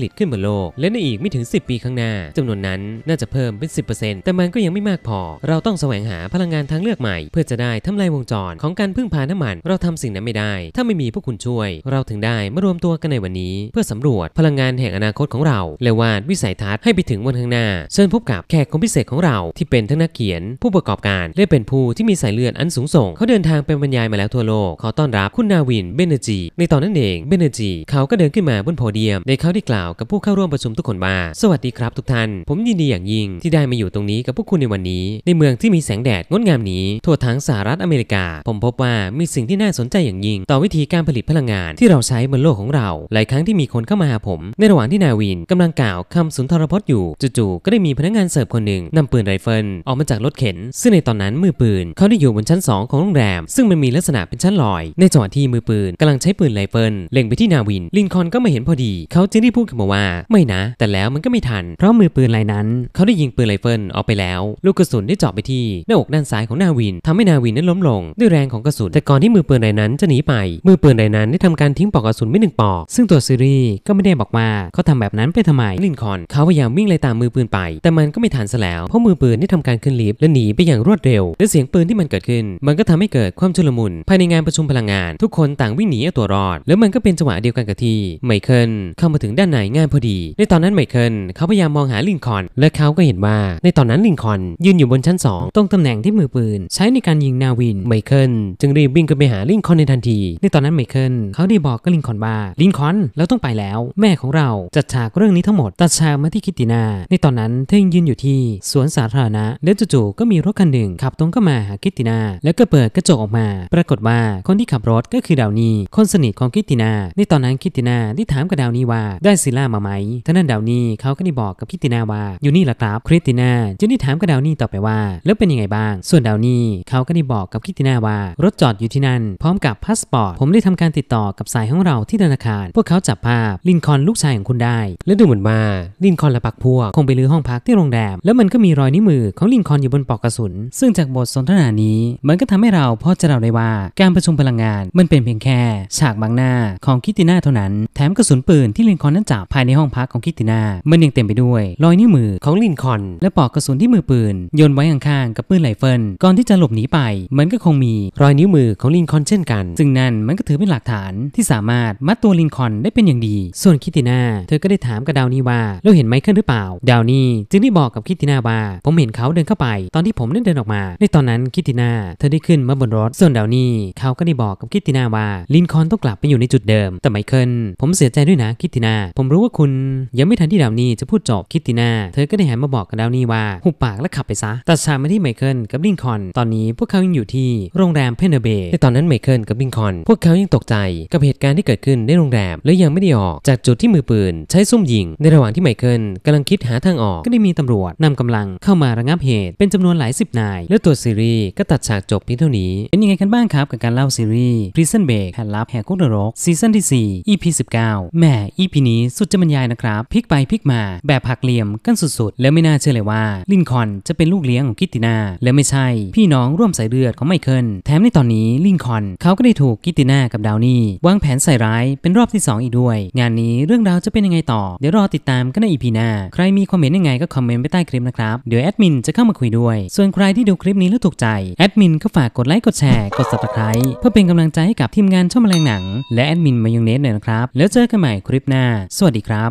ลิตขึ้นบนโลก และในอีกไม่ถึง 10 ปีข้างหน้า จำนวนนั้น น่าจะเพิ่มเป็น10%แต่มันก็ยังไม่มากพอ เราต้องแสวงหาพลังงานทางเลือกใหม่ เพื่อจะได้ทำลายวงจรของการพึ่งพาน้ำมันเราททำสิ่งนั้นไม่ได้ ถ้าไม่มีพวกคุณช่วย เราถึงได้มารวมตัวกันในวันนี้เพื่อสำรวจพลังงานแห่งอนาคตของเราและวาดวิสัยทัศน์ให้ไปถึงวันข้างหน้า เชิญพบกับแขกคนพิเศษของเราที่เป็นทั้งนักเขียน ผู้ประกอบการ และเป็นผู้ที่มีสายเลือดอันสูงส่ง เขาเดินทางเป็นบรรยายมาแล้วทั่วโลก ขอต้อนรับคุณนาวินเบนเนจีในตอนนั้นเองเบนเนจีเขาก็เดินขึ้นมาบนโพเดียมในเขาได้กล่าวกับผู้เข้าร่วมประชุมทุกคนว่าสวัสดีครับทุกท่าน ผมยินดีอย่างยิ่งที่ได้มาอยู่ตรงนี้กับพวกคุณในวันนี้ ในเมืองที่มีแสงแดดงดงามนี้ทั่วทั้งสหรัฐอเมริกา ผมพบว่ามีสิ่งที่น่าสสนใจอย่างยิ่งต่อวิธีการผลิตพลังงานที่เราใช้บนโลกของเรา หลายครั้งที่มีคนเข้ามาหาผม ในระหว่างที่นาวินกำลังกล่าวคำสุนทรพจน์อยู่จู่ๆก็ได้มีพนักงานเสิร์ฟคนหนึ่งนำปืนไรเฟิลออกมาจากรถเข็น ซึ่งในตอนนั้นมือปืนเขาได้อยู่บนชั้น 2 ของโรงแรม ซึ่งมันมีลักษณะเป็นชั้นลอยในจังหวะที่มือปืน กำลังใช้ปืนไรเฟิลเล็งไปที่นาวิน ลินคอนก็มาเห็นพอดีเขาจึงได้พูดขึ้นมาว่า ไม่นะ แต่แล้วมันก็ไม่ทัน เพราะมือปืนรายนั้นเขาได้ยิงปืนไรเฟิลออกไปแล้ว ลูกกระสุนได้เจาะไปที่หน้าอกด้านซ้ายของนาวิน ทำให้นาวินนั้นล้มลง ด้วยแรงของกระสุนแต่ก่อนที่มือปืนรนใดนั้นจะหนีไป มือปืนใดนั้น ได้ทำการทิ้งปลอกกระสุนไม่หนึ่งปลอก ซึ่งตัวซีรีก็ไม่ได้บอกว่าเขาทำแบบนั้นไปทำไมลินคอนเขาพยายามวิ่งไล่ตามมือปืนไป แต่มันก็ไม่ทันซะแล้ว เพราะมือปืนได้ทำการขึ้นลิฟต์และหนีไปอย่างรวดเร็ว และเสียงปืนที่มันเกิดขึ้น มันก็ทำให้เกิดความชุลมุนภายในงานประชุมพลังงาน ทุกคนต่างวิ่งหนีเอาตัวรอด แล้วมันก็เป็นจังหวะเดียวกันกับที่ไมเคิลเข้ามาถึงด้านในงานพอดี ในตอนนั้นไมเคิลเขาพยายามมองหาลินคอน และเขาก็เห็นว่าในตอนนั้นลินคอนยืนอยู่บนชั้น2ตรงตำแหน่งที่มือปืนใช้ในการยิงนาวินไมเคิลจึงรีบวิ่งขึ้นไปหาลินงคอนในทันที ในตอนนั้นไมเคิลเขาได้บอกกับลินคอนว่าลินคอนแล้วต้องไปแล้ว แม่ของเราจัดฉากเรื่องนี้ทั้งหมดตัดฉากมาที่คิตตินาในตอนนั้นเธอยังยืนอยู่ที่สวนสาธารณะแล้วจู่ๆก็มีรถคันหนึ่งขับตรงเข้ามาหาคิตตินาแล้วก็เปิดกระจกออกมา ปรากฏว่าคนที่ขับรถก็คือดาวนีคนสนิทของคิตตินาในตอนนั้นคิตตินาได้ถามกับดาวนีว่าได้ซิล่ามาไหมท่านั้นดาวนีเขาก็ได้บอกกับคิตตินาว่าอยู่นี่แหละครับคิตตินาจึงได้ถามกับดาวนี่ต่อไปว่า แล้วเป็นยังไงบ้าง ส่วนดาวนี่เขาก็ได้บอกกับคิตตินาว่ารถจอดอยู่ที่นั่นพอร้อมกับพาสปอร์ตผมได้ทำการติดต่อกับสายของเราที่ธนาคาร พวกเขาจับภาพลินคอนลูกชายของคุณได้ และดูเหมือนว่า ลินคอนและปักพวก คงไปรื้อห้องพักที่โรงแรมแล้วมันก็มีรอยนิ้วมือของลินคอนอยู่บนปลอกกระสุน ซึ่งจากบทสนทนานี้มันก็ทำให้เราพอจะเราได้ว่า การประชุมพลังงานมันเป็นเพียงแค่ ฉากบางหน้าของคิติน่าเท่านั้น แถมกระสุนปืนที่ลินคอนนั้นจับภายในห้องพักของคิติน่ามันยังเต็มไปด้วย รอยนิ้วมือของลินคอนและปลอกกระสุนที่มือปืนโยนไว้ข้างๆกับปืนไหลเฟิลก่อนที่จะหลบหนีไป มันก็คงมีรอยนิ้วมือของลินคอนเช่นอนกันซึ่งนั่นมันก็ถือเป็นหลักฐานที่สามารถมัดตัวลินคอนได้เป็นอย่างดี ส่วนคิตินาเธอก็ได้ถามกับดาวนี่ว่าเราเห็นไมเคิลหรือเปล่า ดาวนี่จึงได้บอกกับคิตินาว่าผมเห็นเขาเดินเข้าไปตอนที่ผมได้เดินออกมา ในตอนนั้นคิตินาเธอได้ขึ้นมาบนรถ ส่วนดาวนี่เขาก็ได้บอกกับคิตินาว่า ลินคอนต้องกลับไปอยู่ในจุดเดิม แต่ไมเคิลผมเสียใจด้วยนะคิตินาผมรู้ว่าคุณยังไม่ทันที่ดาวนี่จะพูดจบ คิตินาเธอก็ได้หันมาบอกกับดาวนี่ว่าหุบปากและขับไปซะตัดฉากมาที่ไมเคิลกับลินคอนตอนนี้พวกเขายังอยู่ที่โรงแรมเพนเนเบย์ในตอนนั้นไมไมเคิลกับบิงคอนพวกเขายังตกใจกับเหตุการณ์ที่เกิดขึ้นในโรงแรมและยังไม่ได้ออกจากจุดที่มือปืน ใช้ซุ่มยิงในระหว่างที่ไมเคิลกำลังคิดหาทางออกก็ได้มีตำรวจนำกำลังเข้ามาระงับเหตุเป็นจำนวนหลายสิบนาย และตัวซีรีส์ก็ตัดฉากจบเพียงเท่านี้ เป็นยังไงกันบ้างครับกับการเล่าซีรีส์ Prison Break แ่นลับแหกคุกนรกซีซั่นที่4 EP 19แหม EP นี้สุดจะบรรยายนะครับพลิกไปพลิกมา แบบผักเหลี่ยมกันสุด ๆ แล้วไม่น่าเชื่อเลยว่าลินคอนจะเป็นลูกเลี้ยงของกิตตินาและไม่ใช่ พี่น้องร่วมสายเลือดของไมเคิลแถมในตอนนี้ลินคอนเขาก็ได้ถูกกิตินากับดาวนี่วางแผนใส่ร้ายเป็นรอบที่ 2 อีกด้วย งานนี้เรื่องราวจะเป็นยังไงต่อ เดี๋ยวรอติดตามกันในอีพีหน้า ใครมีความเห็นยังไงก็คอมเมนต์ไปใต้คลิปนะครับ เดี๋ยวแอดมินจะเข้ามาคุยด้วย ส่วนใครที่ดูคลิปนี้แล้วถูกใจ แอดมินก็ฝากกดไลค์กดแชร์กดซับสไครต์เพื่อเป็นกำลังใจให้กับทีมงานช่องแมลงหนังและแอดมินมายองเนสหน่อยนะครับแล้วเจอกันใหม่คลิปหน้า สวัสดีครับ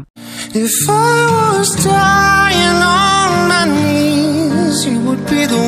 If I was dying on my knees, you would be the